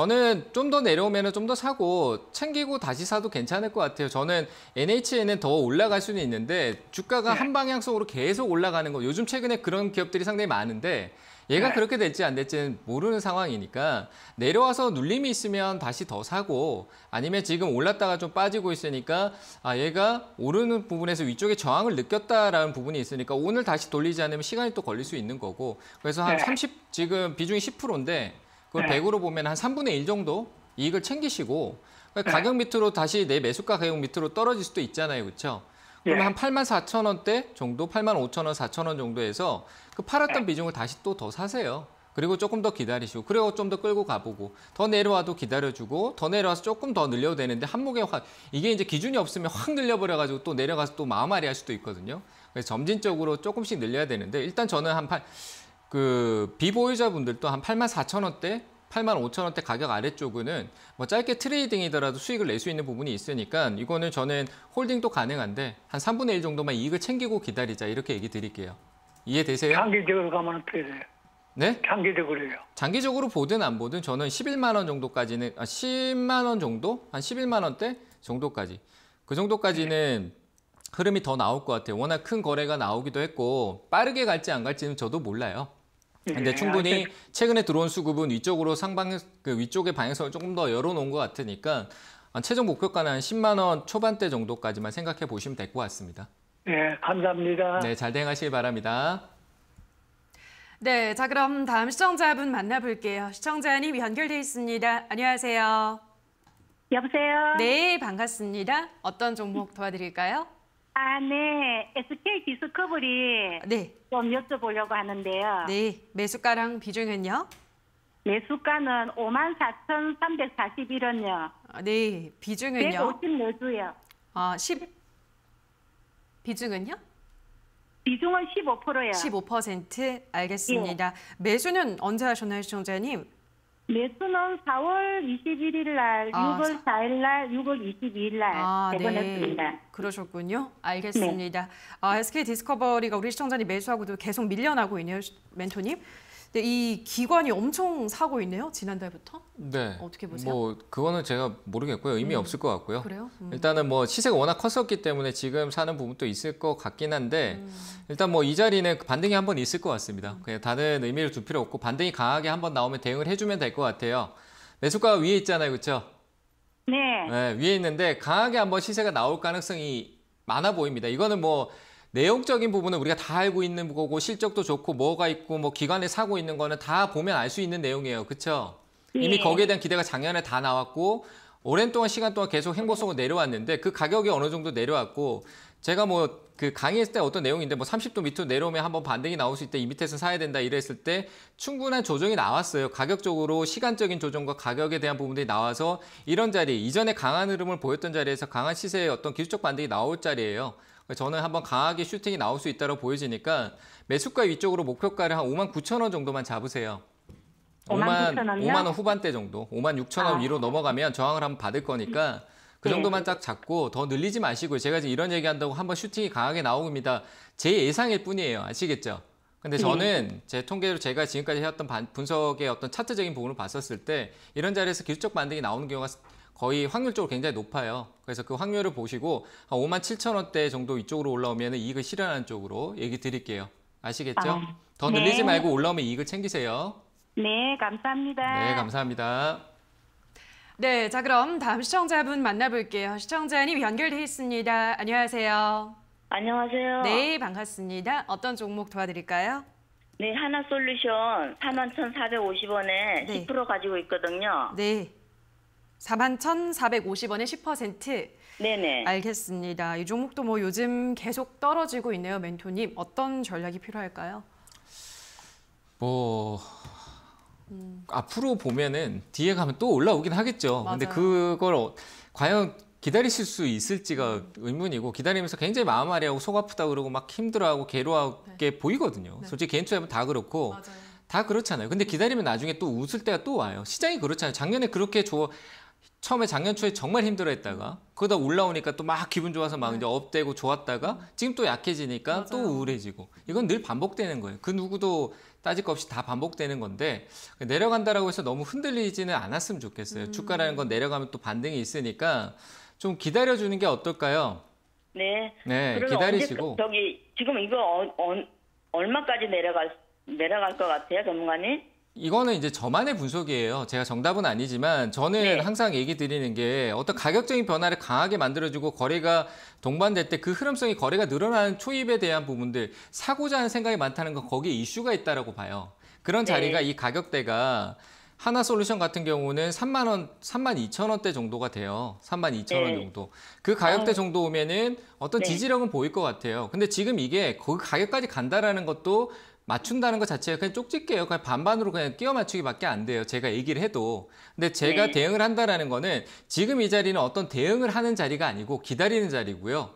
저는 좀 더 내려오면 좀 더 사고 챙기고 다시 사도 괜찮을 것 같아요. 저는 NH에는 더 올라갈 수는 있는데 주가가 네. 한방향속으로 계속 올라가는 거 요즘 최근에 그런 기업들이 상당히 많은데 얘가 네. 그렇게 될지 안 될지는 모르는 상황이니까 내려와서 눌림이 있으면 다시 더 사고 아니면 지금 올랐다가 좀 빠지고 있으니까 아 얘가 오르는 부분에서 위쪽에 저항을 느꼈다라는 부분이 있으니까 오늘 다시 돌리지 않으면 시간이 또 걸릴 수 있는 거고 그래서 한 네. 30, 지금 비중이 10%인데 그걸 네. 100으로 보면 한 3분의 1 정도 이익을 챙기시고 네. 가격 밑으로 다시 내 매수가 가격 밑으로 떨어질 수도 있잖아요. 그렇죠? 그러면 예. 한 8만 4천 원대 정도, 8만 5천 원, 4천 원 정도에서 그 팔았던 예. 비중을 다시 또 더 사세요. 그리고 조금 더 기다리시고 그리고 좀 더 끌고 가보고 더 내려와도 기다려주고 더 내려와서 조금 더 늘려도 되는데 한목에 확 이게 이제 기준이 없으면 확 늘려버려가지고 또 내려가서 또 마음앓이 할 수도 있거든요. 그래서 점진적으로 조금씩 늘려야 되는데 일단 저는 한 8, 그 비보유자분들도 한 8만 4천 원대 8만 5천 원대 가격 아래쪽은 뭐 짧게 트레이딩이더라도 수익을 낼 수 있는 부분이 있으니까 이거는 저는 홀딩도 가능한데 한 3분의 1 정도만 이익을 챙기고 기다리자 이렇게 얘기 드릴게요. 이해되세요? 장기적으로 가면 어떻게 돼요? 네? 장기적으로요. 장기적으로 보든 안 보든 저는 11만 원 정도까지는 아 10만 원 정도? 한 11만 원대 정도까지. 그 정도까지는 흐름이 더 나올 것 같아요. 워낙 큰 거래가 나오기도 했고 빠르게 갈지 안 갈지는 저도 몰라요. 근데 네, 충분히 최근에 들어온 수급은 위쪽으로 상방 그 위쪽의 방향성을 조금 더 열어놓은 것 같으니까 최종 목표가는 한 10만 원 초반대 정도까지만 생각해 보시면 될 것 같습니다. 네, 감사합니다. 네, 잘 대응하시길 바랍니다. 네, 자 그럼 다음 시청자분 만나볼게요. 시청자님이 연결돼 있습니다. 안녕하세요. 여보세요. 네, 반갑습니다. 어떤 종목 도와드릴까요? 아, 네. SK 디스커버리 네. 좀 여쭤보려고 하는데요. 네. 매수가랑 비중은요? 매수가는 5만 4,341원요. 아, 네. 비중은요? 150 매수요. 아, 10 비중은요? 비중은 15%요. 15% 알겠습니다. 예. 매수는 언제 하셨나요, 시청자님? 매수는 4월 21일 날, 아, 6월 4일 날, 6월 22일 날 아, 대본했습니다. 네. 그러셨군요. 알겠습니다. 네. 아, SK 디스커버리가 우리 시청자님 매수하고도 계속 밀려나고 있네요, 멘토님. 근데 이 기관이 엄청 사고 있네요. 지난달부터. 네. 어떻게 보세요? 뭐 그거는 제가 모르겠고요. 의미 음. 없을 것 같고요. 그래요? 음. 일단은 뭐 시세가 워낙 컸었기 때문에 지금 사는 부분도 있을 것 같긴 한데 음. 일단 뭐 이 자리는 반등이 한 번 있을 것 같습니다. 음. 그냥 다른 의미를 두 필요 없고 반등이 강하게 한 번 나오면 대응을 해주면 될 것 같아요. 매수가 네, 위에 있잖아요, 그렇죠? 네. 네. 위에 있는데 강하게 한 번 시세가 나올 가능성이 많아 보입니다. 이거는 뭐 내용적인 부분은 우리가 다 알고 있는 거고 실적도 좋고 뭐가 있고 뭐 기관에 사고 있는 거는 다 보면 알 수 있는 내용이에요. 그렇죠? 이미 예. 거기에 대한 기대가 작년에 다 나왔고 오랜 동안 시간 동안 계속 행보성으로 내려왔는데 그 가격이 어느 정도 내려왔고 제가 뭐 그 강의했을 때 어떤 내용인데 뭐 30도 밑으로 내려오면 한번 반등이 나올 수 있다 이 밑에서 사야 된다 이랬을 때 충분한 조정이 나왔어요 가격적으로 시간적인 조정과 가격에 대한 부분들이 나와서 이런 자리 이전에 강한 흐름을 보였던 자리에서 강한 시세의 어떤 기술적 반등이 나올 자리예요 저는 한번 강하게 슈팅이 나올 수 있다고 보여지니까 매수가 위쪽으로 목표가를 한 5만 9천 원 정도만 잡으세요. 5만 5만 원 후반대 정도, 5만 6천 원 아. 위로 넘어가면 저항을 한번 받을 거니까 그 네. 정도만 딱 잡고 더 늘리지 마시고 제가 지금 이런 얘기한다고 한번 슈팅이 강하게 나옵니다. 제 예상일 뿐이에요. 아시겠죠? 근데 네. 저는 제 통계로 제가 지금까지 해왔던 분석의 어떤 차트적인 부분을 봤었을 때 이런 자리에서 기술적 반등이 나오는 경우가 거의 확률적으로 굉장히 높아요. 그래서 그 확률을 보시고 한 5만 7천 원대 정도 이쪽으로 올라오면 이익을 실현하는 쪽으로 얘기 드릴게요. 아시겠죠? 아, 더 네. 늘리지 말고 올라오면 이익을 챙기세요. 네, 감사합니다. 네, 감사합니다. 네, 자 그럼 다음 시청자분 만나볼게요. 시청자님 연결돼 있습니다. 안녕하세요. 안녕하세요. 네, 반갑습니다. 어떤 종목 도와드릴까요? 네, 하나솔루션 4만 1,450원에 네. 10% 가지고 있거든요. 네. 4만 1,450원에 10%. 네네. 알겠습니다. 이 종목도 뭐 요즘 계속 떨어지고 있네요, 멘토님. 어떤 전략이 필요할까요? 뭐 음. 앞으로 보면은 뒤에 가면 또 올라오긴 하겠죠. 맞아요. 근데 그걸 어, 과연 기다리실 수 있을지가 의문이고 기다리면서 굉장히 마음 아리하고 속 아프다 그러고 막 힘들어하고 괴로하게 워 네. 보이거든요. 네. 솔직히 개인 투자하면 다 그렇고 맞아요. 다 그렇잖아요. 근데 기다리면 나중에 또 웃을 때가 또 와요. 시장이 그렇잖아요. 작년에 그렇게 좋아 처음에 작년 초에 정말 힘들어했다가 그러다 올라오니까 또 막 기분 좋아서 막 네. 이제 업되고 좋았다가 지금 또 약해지니까 맞아요. 또 우울해지고 이건 늘 반복되는 거예요. 그 누구도 따질 것 없이 다 반복되는 건데 내려간다라고 해서 너무 흔들리지는 않았으면 좋겠어요. 음. 주가라는 건 내려가면 또 반등이 있으니까 좀 기다려 주는 게 어떨까요? 네. 네, 기다리시고 언제, 그, 저기 지금 이거 어, 어, 얼마까지 내려갈 내려갈 것 같아요, 전문가님? 이거는 이제 저만의 분석이에요. 제가 정답은 아니지만 저는 네. 항상 얘기 드리는 게 어떤 가격적인 변화를 강하게 만들어주고 거래가 동반될 때 그 흐름성이 거래가 늘어나는 초입에 대한 부분들 사고자 하는 생각이 많다는 건 거기에 이슈가 있다라고 봐요. 그런 네. 자리가 네. 이 가격대가 하나 솔루션 같은 경우는 3만 원, 3만 2천 원대 정도가 돼요. 3만 2천 원 네. 정도. 그 가격대 어. 정도 오면은 어떤 네. 지지력은 보일 것 같아요. 근데 지금 이게 그 가격까지 간다라는 것도 맞춘다는 것 자체가 그냥 쪽집게예요. 그냥 반반으로 그냥 끼워 맞추기밖에 안 돼요. 제가 얘기를 해도. 근데 제가 네. 대응을 한다라는 거는 지금 이 자리는 어떤 대응을 하는 자리가 아니고 기다리는 자리고요.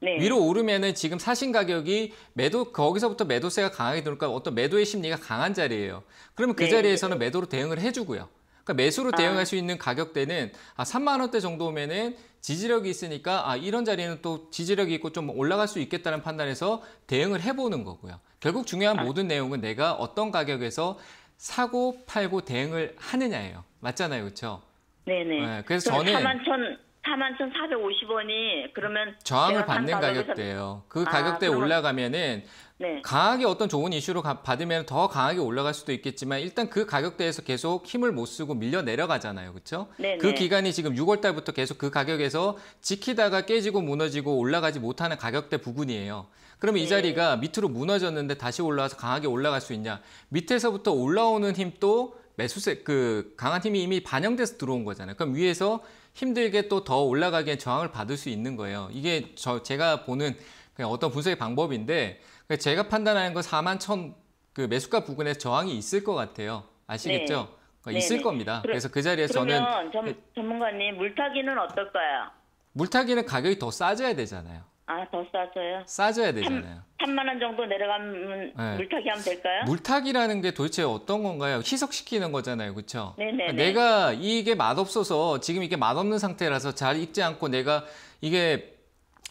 네. 위로 오르면은 지금 사신 가격이 매도 거기서부터 매도세가 강하게 들어올까 어떤 매도의 심리가 강한 자리예요. 그러면 그 네. 자리에서는 매도로 대응을 해주고요. 그러니까 매수로 아. 대응할 수 있는 가격대는 아, 3만 원대 정도면은 지지력이 있으니까 아 이런 자리에는 또 지지력이 있고 좀 올라갈 수 있겠다는 판단에서 대응을 해보는 거고요. 결국 중요한 아. 모든 내용은 내가 어떤 가격에서 사고 팔고 대응을 하느냐예요. 맞잖아요, 그렇죠? 네네. 네, 그래서 저는 4만 천 41,450원이 그러면 저항을 받는 가격대예요. 그 아, 가격대에 아, 올라가면은 네. 강하게 어떤 좋은 이슈로 가, 받으면 더 강하게 올라갈 수도 있겠지만 일단 그 가격대에서 계속 힘을 못 쓰고 밀려 내려가잖아요. 그렇죠? 네네. 그 네. 기간이 지금 6월 달부터 계속 그 가격에서 지키다가 깨지고 무너지고 올라가지 못하는 가격대 부분이에요. 그러면 네. 이 자리가 밑으로 무너졌는데 다시 올라와서 강하게 올라갈 수 있냐? 밑에서부터 올라오는 힘도 매수세 그 강한 힘이 이미 반영돼서 들어온 거잖아요. 그럼 위에서 힘들게 또 더 올라가게 기 저항을 받을 수 있는 거예요. 이게 저 제가 보는 그냥 어떤 분석의 방법인데 그 제가 판단하는 건 4만 천그 매수가 부근에 저항이 있을 것 같아요. 아시겠죠? 네. 그러니까 있을 네, 네. 겁니다. 그러, 그래서 그 자리에 그 저는 전, 네. 전문가님 물타기는 어떨까요? 물타기는 가격이 더 싸져야 되잖아요. 아, 더 싸져요? 싸져야 되잖아요. 3, 만원 정도 내려가면 네. 물타기 하면 될까요? 물타기라는 게 도대체 어떤 건가요? 희석시키는 거잖아요. 그렇죠? 네네 그러니까 내가 이게 맛없어서 지금 이게 맛없는 상태라서 잘 익지 않고 내가 이게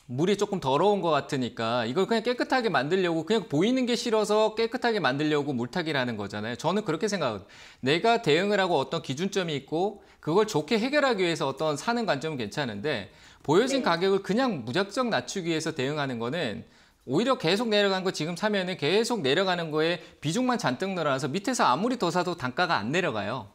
물이 조금 더러운 것 같으니까 이걸 그냥 깨끗하게 만들려고 그냥 보이는 게 싫어서 깨끗하게 만들려고 물타기라는 거잖아요. 저는 그렇게 생각합니다. 내가 대응을 하고 어떤 기준점이 있고 그걸 좋게 해결하기 위해서 어떤 사는 관점은 괜찮은데 보여진 네. 가격을 그냥 무작정 낮추기 위해서 대응하는 거는 오히려 계속 내려간 거 지금 사면은 계속 내려가는 거에 비중만 잔뜩 늘어나서 밑에서 아무리 더 사도 단가가 안 내려가요.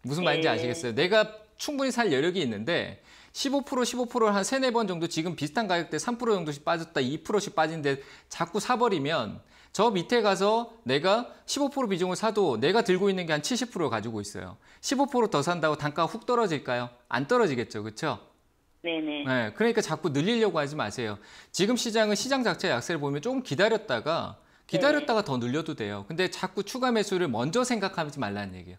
무슨 말인지 네. 아시겠어요? 내가 충분히 살 여력이 있는데 15% 15%를 한 3, 4번 정도 지금 비슷한 가격대 3% 정도씩 빠졌다 2%씩 빠진데 자꾸 사버리면 저 밑에 가서 내가 15% 비중을 사도 내가 들고 있는 게 한70% 가지고 있어요. 15%더 산다고 단가가 훅 떨어질까요? 안 떨어지겠죠. 그렇죠? 네네. 네, 그러니까 자꾸 늘리려고 하지 마세요. 지금 시장은 시장 자체 약세를 보면 조금 기다렸다가 기다렸다가 네더 늘려도 돼요. 근데 자꾸 추가 매수를 먼저 생각하지 말라는 얘기예요.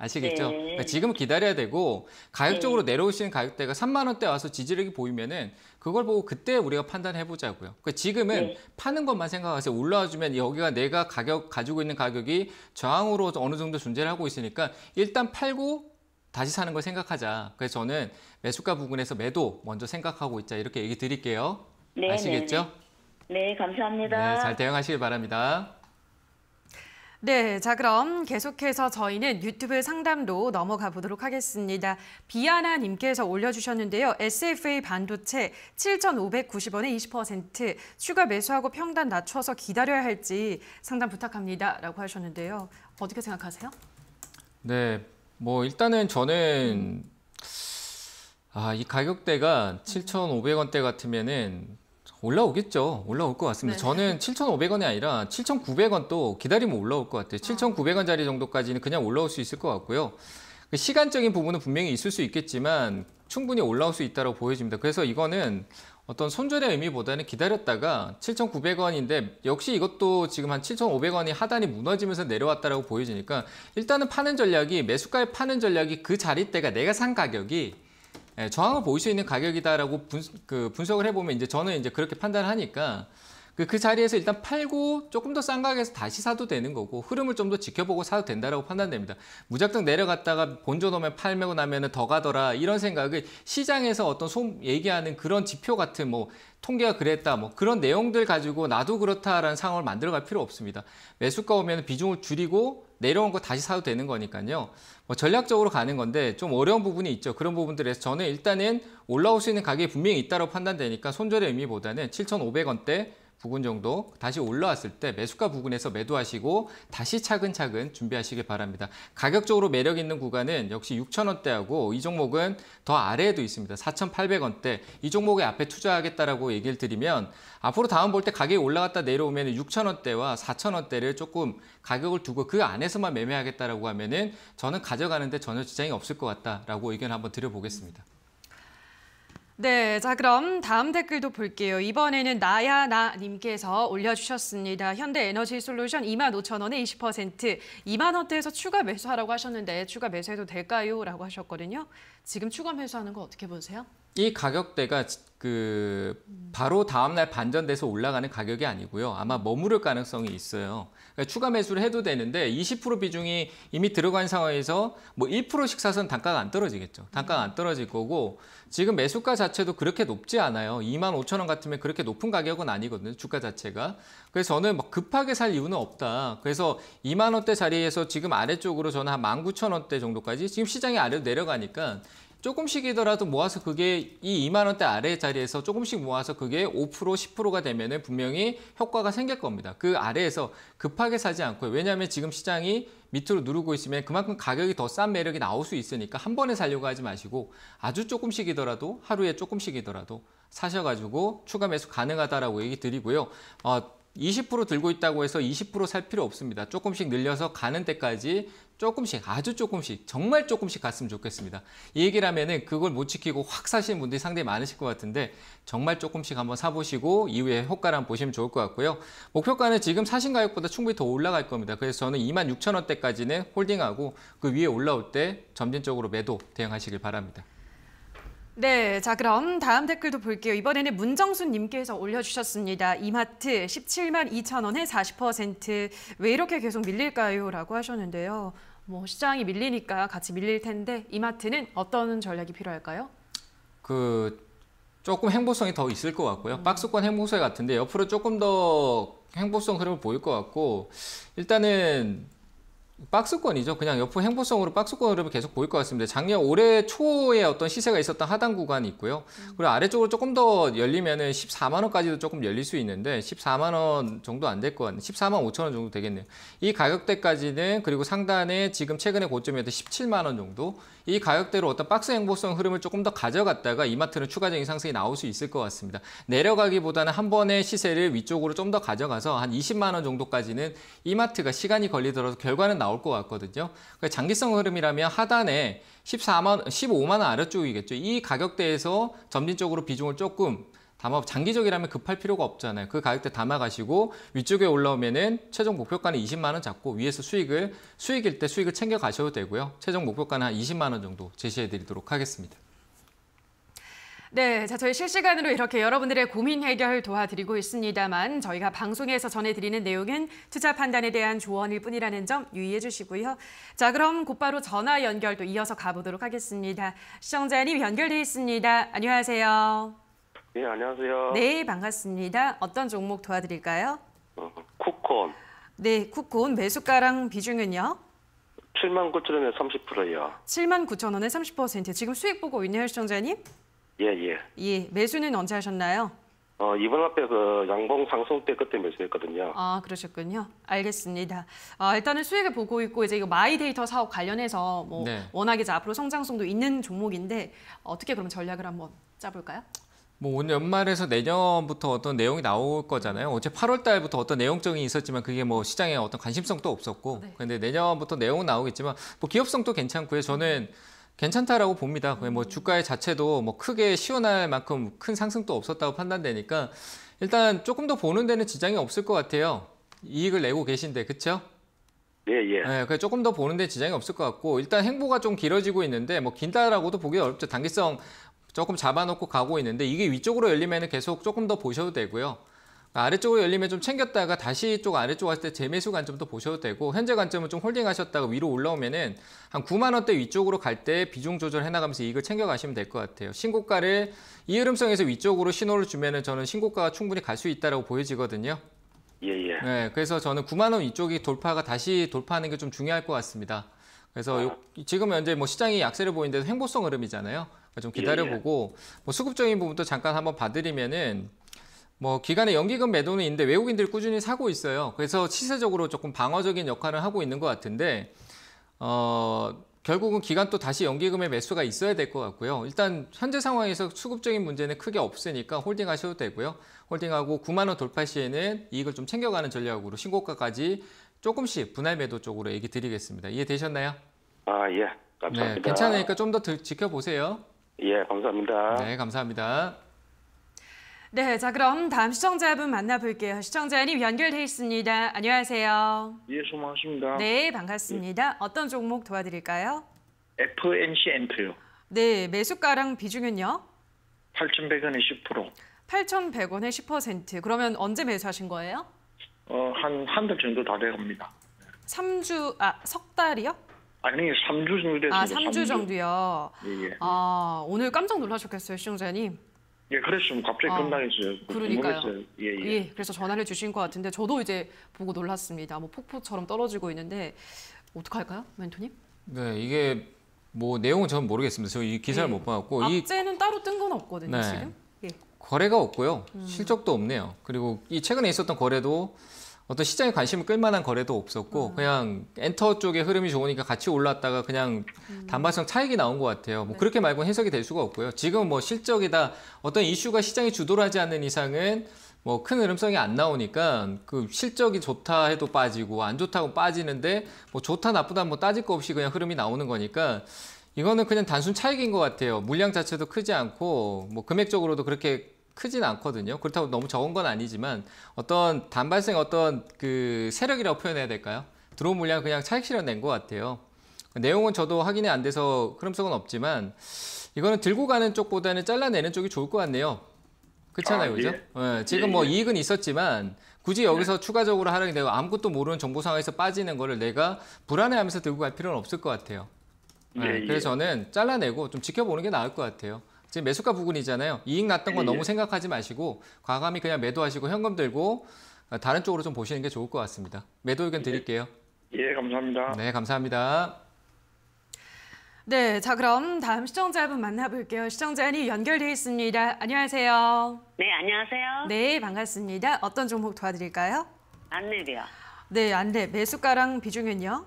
아시겠죠? 네. 그러니까 지금 기다려야 되고 가격적으로 네. 내려오시는 가격대가 3만 원대 와서 지지력이 보이면은 그걸 보고 그때 우리가 판단해 보자고요. 그러니까 지금은 네. 파는 것만 생각하세요. 올라와 주면 여기가 내가 가격 가지고 있는 가격이 저항으로 어느 정도 존재를 하고 있으니까 일단 팔고 다시 사는 걸 생각하자. 그래서 저는 매수가 부근에서 매도 먼저 생각하고 있자 이렇게 얘기 드릴게요. 네, 네 아시겠죠? 네, 네 감사합니다. 네, 잘 대응하시길 바랍니다. 네, 자 그럼 계속해서 저희는 유튜브 상담로 넘어가 보도록 하겠습니다. 비아나님께서 올려주셨는데요. SFA 반도체 7,590원에 20% 추가 매수하고 평단 낮춰서 기다려야 할지 상담 부탁합니다. 라고 하셨는데요. 어떻게 생각하세요? 네, 뭐 일단은 저는 아, 이 가격대가 7,500원대 같으면은 올라오겠죠. 올라올 것 같습니다. 네. 저는 7,500원이 아니라 7,900원 또 기다리면 올라올 것 같아요. 7,900원 짜리 정도까지는 그냥 올라올 수 있을 것 같고요. 그 시간적인 부분은 분명히 있을 수 있겠지만 충분히 올라올 수 있다고 보여집니다. 그래서 이거는 어떤 손절의 의미보다는 기다렸다가 7,900원인데 역시 이것도 지금 한 7,500원이 하단이 무너지면서 내려왔다라고 보여지니까 일단은 파는 전략이 매수가에 파는 전략이 그자리때가 내가 산 가격이 예, 저항을 보일 수 있는 가격이다라고 분, 그 분석을 해보면 이제 저는 이제 그렇게 판단을 하니까 그, 그 자리에서 일단 팔고 조금 더 싼 가격에서 다시 사도 되는 거고 흐름을 좀 더 지켜보고 사도 된다라고 판단됩니다. 무작정 내려갔다가 본전 오면 팔매고 나면은 더 가더라 이런 생각을 시장에서 어떤 소 얘기하는 그런 지표 같은 뭐 통계가 그랬다 뭐 그런 내용들 가지고 나도 그렇다라는 상황을 만들어갈 필요 없습니다. 매수가 오면 비중을 줄이고 내려온 거 다시 사도 되는 거니까요. 뭐 전략적으로 가는 건데 좀 어려운 부분이 있죠. 그런 부분들에서 저는 일단은 올라올 수 있는 가격이 분명히 있다고 판단되니까 손절의 의미보다는 7,500원대 부근 정도 다시 올라왔을 때 매수가 부근에서 매도하시고 다시 차근차근 준비하시길 바랍니다. 가격적으로 매력 있는 구간은 역시 6,000원대하고 이 종목은 더 아래에도 있습니다. 4,800원대 이 종목에 앞에 투자하겠다라고 얘기를 드리면 앞으로 다음 볼 때 가격이 올라갔다 내려오면 6,000원대와 4,000원대를 조금 가격을 두고 그 안에서만 매매하겠다라고 하면은 저는 가져가는데 전혀 지장이 없을 것 같다라고 의견 한번 드려보겠습니다. 네, 자 그럼 다음 댓글도 볼게요. 이번에는 나야나 님께서 올려주셨습니다. 현대에너지솔루션 2만 5천 원에 20%, 2만 원대에서 추가 매수하라고 하셨는데 추가 매수해도 될까요? 라고 하셨거든요. 지금 추가 매수하는 거 어떻게 보세요? 이 가격대가 그 바로 다음날 반전돼서 올라가는 가격이 아니고요. 아마 머무를 가능성이 있어요. 그러니까 추가 매수를 해도 되는데 20% 비중이 이미 들어간 상황에서 뭐 1%씩 사선 단가가 안 떨어지겠죠. 단가가 안 떨어질 거고 지금 매수가 자체도 그렇게 높지 않아요. 2만 5천 원 같으면 그렇게 높은 가격은 아니거든요. 주가 자체가. 그래서 저는 막 급하게 살 이유는 없다. 그래서 2만 원대 자리에서 지금 아래쪽으로 저는 한 19,000원대 정도까지 지금 시장이 아래로 내려가니까 조금씩이더라도 모아서 그게 이 2만 원대 아래 자리에서 조금씩 모아서 그게 5% 10%가 되면은 분명히 효과가 생길 겁니다. 그 아래에서 급하게 사지 않고요. 왜냐하면 지금 시장이 밑으로 누르고 있으면 그만큼 가격이 더 싼 매력이 나올 수 있으니까 한 번에 살려고 하지 마시고 아주 조금씩이더라도 하루에 조금씩이더라도 사셔가지고 추가 매수 가능하다라고 얘기 드리고요. 어, 20% 들고 있다고 해서 20%살 필요 없습니다. 조금씩 늘려서 가는 때까지 조금씩 아주 조금씩 정말 조금씩 갔으면 좋겠습니다. 이 얘기를 하면은 그걸 못 지키고 확 사시는 분들이 상당히 많으실 것 같은데 정말 조금씩 한번 사보시고 이후에 효과를 한번 보시면 좋을 것 같고요. 목표가는 지금 사신 가격보다 충분히 더 올라갈 겁니다. 그래서 저는 26,000원대까지는 홀딩하고 그 위에 올라올 때 점진적으로 매도 대응하시길 바랍니다. 네, 자 그럼 다음 댓글도 볼게요. 이번에는 문정수님께서 올려주셨습니다. 이마트 17만 2천 원에 40%왜 이렇게 계속 밀릴까요? 라고 하셨는데요. 뭐 시장이 밀리니까 같이 밀릴 텐데 이마트는 어떤 전략이 필요할까요? 그 조금 행보성이 더 있을 것 같고요. 음. 박스권 행보세 같은데 옆으로 조금 더 행보성 흐름을 보일 것 같고 일단은 박스권이죠. 그냥 옆으로 행보성으로 박스권 으로 계속 보일 것 같습니다. 작년 올해 초에 어떤 시세가 있었던 하단 구간이 있고요. 음. 그리고 아래쪽으로 조금 더 열리면은 14만 원까지도 조금 열릴 수 있는데 14만 원 정도 안 될 것 같네요. 14만 5천 원 정도 되겠네요. 이 가격대까지는 그리고 상단에 지금 최근에 고점이었던 17만 원 정도 이 가격대로 어떤 박스 행보성 흐름을 조금 더 가져갔다가 이마트는 추가적인 상승이 나올 수 있을 것 같습니다. 내려가기보다는 한번에 시세를 위쪽으로 좀 더 가져가서 한 20만 원 정도까지는 이마트가 시간이 걸리더라도 결과는 나올 나올 것 같거든요. 그러니까 장기성 흐름이라면 하단에 14만, 15만 원 아래쪽이겠죠. 이 가격대에서 점진적으로 비중을 조금 담아 장기적이라면 급할 필요가 없잖아요. 그 가격대 담아가시고 위쪽에 올라오면은 최종 목표가는 20만 원 잡고 위에서 수익을 수익일 때 수익을 챙겨 가셔도 되고요. 최종 목표가는 한 20만 원 정도 제시해 드리도록 하겠습니다. 네, 자 저희 실시간으로 이렇게 여러분들의 고민 해결 도와드리고 있습니다만 저희가 방송에서 전해드리는 내용은 투자 판단에 대한 조언일 뿐이라는 점 유의해 주시고요. 자 그럼 곧바로 전화 연결도 이어서 가보도록 하겠습니다. 시청자님 연결돼 있습니다. 안녕하세요. 네, 안녕하세요. 네, 반갑습니다. 어떤 종목 도와드릴까요? 어, 쿠콘. 네, 쿠콘 매수가랑 비중은요? 7만 9천 원에 3 0요 7만 9천 원에 30%. 지금 수익 보고 있네요, 시청자님? 예, 예. 예, 매수는 언제 하셨나요? 어, 이번 앞에 그 양봉 상승 때 그때 매수했거든요. 아, 그러셨군요. 알겠습니다. 아, 일단은 수익을 보고 있고 이제 이거 마이데이터 사업 관련해서 뭐 네. 워낙에 이제 앞으로 성장성도 있는 종목인데 어떻게 그럼 전략을 한번 짜볼까요? 뭐 오늘 연말에서 내년부터 어떤 내용이 나올 거잖아요. 어제 8월 달부터 어떤 내용적인 있었지만 그게 뭐 시장에 어떤 관심성도 없었고. 네. 근데 내년부터 내용은 나오겠지만 뭐 기업성도 괜찮고요. 저는 음. 괜찮다라고 봅니다. 뭐 주가의 자체도 뭐 크게 시원할 만큼 큰 상승도 없었다고 판단되니까 일단 조금 더 보는 데는 지장이 없을 것 같아요. 이익을 내고 계신데 그렇죠? 예, 예. 네, 조금 더 보는데 지장이 없을 것 같고 일단 행보가 좀 길어지고 있는데 뭐 긴다라고도 보기 어렵죠. 단기성 조금 잡아놓고 가고 있는데 이게 위쪽으로 열리면 계속 조금 더 보셔도 되고요. 아래쪽으로 열리면 좀 챙겼다가 다시 쪽 아래쪽 왔을 때 재매수 관점도 보셔도 되고 현재 관점은 좀 홀딩하셨다가 위로 올라오면은 한 9만 원대 위쪽으로 갈 때 비중 조절해 나가면서 이익을 챙겨 가시면 될 것 같아요. 신고가를 이 흐름성에서 위쪽으로 신호를 주면은 저는 신고가가 충분히 갈 수 있다라고 보여지거든요. 예, 예. 네, 그래서 저는 9만 원 위쪽이 돌파가 다시 돌파하는 게 좀 중요할 것 같습니다. 그래서 요, 지금 현재 뭐 시장이 약세를 보이는데 횡보성 흐름이잖아요. 그러니까 좀 기다려보고 예, 예. 뭐 수급적인 부분도 잠깐 한번 봐드리면은 뭐 기간에 연기금 매도는 있는데 외국인들이 꾸준히 사고 있어요. 그래서 시세적으로 조금 방어적인 역할을 하고 있는 것 같은데 어, 결국은 기간 또 다시 연기금의 매수가 있어야 될 것 같고요. 일단 현재 상황에서 수급적인 문제는 크게 없으니까 홀딩 하셔도 되고요. 홀딩하고 9만원 돌파 시에는 이익을 좀 챙겨가는 전략으로 신고가까지 조금씩 분할 매도 쪽으로 얘기 드리겠습니다. 이해되셨나요? 아, 예. 감사합니다. 네, 괜찮으니까 좀 더 지켜보세요. 예, 감사합니다. 네, 감사합니다. 네, 자 그럼 다음 시청자분 만나볼게요. 시청자님 연결돼 있습니다. 안녕하세요. 예, 수고하십니다. 네, 반갑습니다. 예. 어떤 종목 도와드릴까요? FNC 엔트요. 네, 매수가랑 비중은요? 8,100원에 10%. 8,100원에 10%. 그러면 언제 매수하신 거예요? 어, 한 한 달 정도 다 돼갑니다. 3주, 아, 석 달이요? 아니, 3주 정도 됐습니다. 아, 3주, 3주. 정도요? 예, 예. 아, 오늘 깜짝 놀라셨겠어요, 시청자님. 예, 그랬으면 갑자기 아, 끝나겠어요. 그 그러니까요. 예, 예. 예, 그래서 전화를 주신 것 같은데 저도 이제 보고 놀랐습니다. 뭐 폭포처럼 떨어지고 있는데 어떡할까요, 멘토님? 네, 이게 뭐 내용은 전 모르겠습니다. 저 이 기사를 예. 못 봐갖고 악재는 이... 따로 뜬 건 없거든요, 네. 지금. 예. 거래가 없고요. 음. 실적도 없네요. 그리고 이 최근에 있었던 거래도 어떤 시장에 관심을 끌만한 거래도 없었고 음. 그냥 엔터 쪽에 흐름이 좋으니까 같이 올랐다가 그냥 음. 단발성 차익이 나온 것 같아요. 뭐 네. 그렇게 말고 해석이 될 수가 없고요. 지금 뭐 실적이다 어떤 이슈가 시장에 주도를 하지 않는 이상은 뭐 큰 흐름성이 안 나오니까 그 실적이 좋다 해도 빠지고 안 좋다고 빠지는데 뭐 좋다 나쁘다 뭐 따질 거 없이 그냥 흐름이 나오는 거니까 이거는 그냥 단순 차익인 것 같아요. 물량 자체도 크지 않고 뭐 금액적으로도 그렇게 크진 않거든요. 그렇다고 너무 적은 건 아니지만 어떤 단발생 어떤 그 세력이라고 표현해야 될까요? 들어온 물량 그냥 차익 실현된 것 같아요. 내용은 저도 확인이 안 돼서 흐름성은 없지만 이거는 들고 가는 쪽보다는 잘라내는 쪽이 좋을 것 같네요. 그렇잖아요, 아, 그죠? 예. 예, 지금 예, 뭐 예. 이익은 있었지만 굳이 네. 여기서 추가적으로 하락이 되고 아무것도 모르는 정보 상황에서 빠지는 거를 내가 불안해하면서 들고 갈 필요는 없을 것 같아요. 예, 예, 그래서 저는 잘라내고 좀 지켜보는 게 나을 것 같아요. 지금 매수가 부근이잖아요. 이익 났던 거 예. 너무 생각하지 마시고 과감히 그냥 매도하시고 현금 들고 어, 다른 쪽으로 좀 보시는 게 좋을 것 같습니다. 매도 의견 예. 드릴게요. 예, 예 감사합니다. 네, 감사합니다. 네, 자 그럼 다음 시청자분 만나볼게요. 시청자님 연결돼 있습니다. 안녕하세요. 네, 안녕하세요. 네, 반갑습니다. 어떤 종목 도와드릴까요? 안내비요. 네, 안내 매수가랑 비중은요?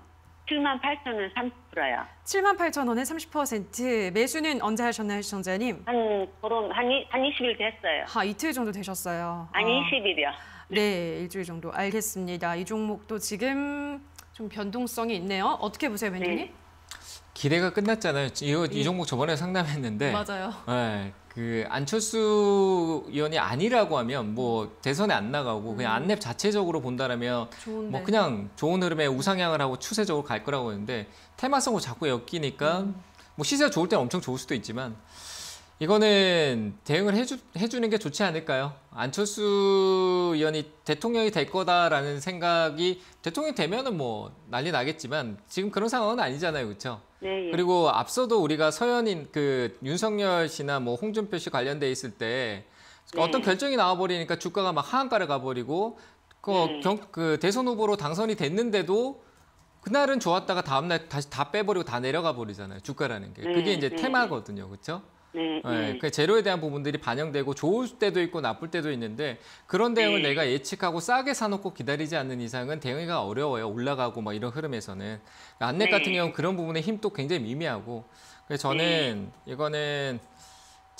7만 8천 원 30%야. 7만 8천 원에 30% 매수는 언제 하셨나요, 시청자님? 한 그런 한한 20일 됐어요. 아 이틀 정도 되셨어요. 아니 아. 20일이요. 네, 일주일 정도 알겠습니다. 이 종목도 지금 좀 변동성이 있네요. 어떻게 보세요, 매니님? 네. 기대가 끝났잖아요. 이, 이 예. 종목 저번에 상담했는데 맞아요. 네, 그 안철수 의원이 아니라고 하면 뭐 대선에 안 나가고 그냥 음. 안랩 자체적으로 본다라면 좋은데. 뭐 그냥 좋은 흐름에 우상향을 하고 추세적으로 갈 거라고 했는데 테마성으로 자꾸 엮이니까 음. 뭐 시세가 좋을 때는 엄청 좋을 수도 있지만 이거는 대응을 해주, 해주는 게 좋지 않을까요? 안철수 의원이 대통령이 될 거다라는 생각이 대통령이 되면은 뭐 난리 나겠지만 지금 그런 상황은 아니잖아요, 그렇죠? 네. 예. 그리고 앞서도 우리가 서현인그 윤석열 씨나 뭐 홍준표 씨 관련돼 있을 때 네. 어떤 결정이 나와버리니까 주가가 막 하한가를 가버리고 그, 네. 경, 그 대선 후보로 당선이 됐는데도 그날은 좋았다가 다음날 다시 다 빼버리고 다 내려가 버리잖아요, 주가라는 게. 그게 네, 이제 네, 테마거든요, 그렇죠? 네, 네. 그 재료에 대한 부분들이 반영되고 좋을 때도 있고 나쁠 때도 있는데 그런 대응을 네. 내가 예측하고 싸게 사놓고 기다리지 않는 이상은 대응이가 어려워요. 올라가고 막 이런 흐름에서는 그러니까 안내 네. 같은 경우는 그런 부분의 힘도 굉장히 미미하고 그래서 저는 네. 이거는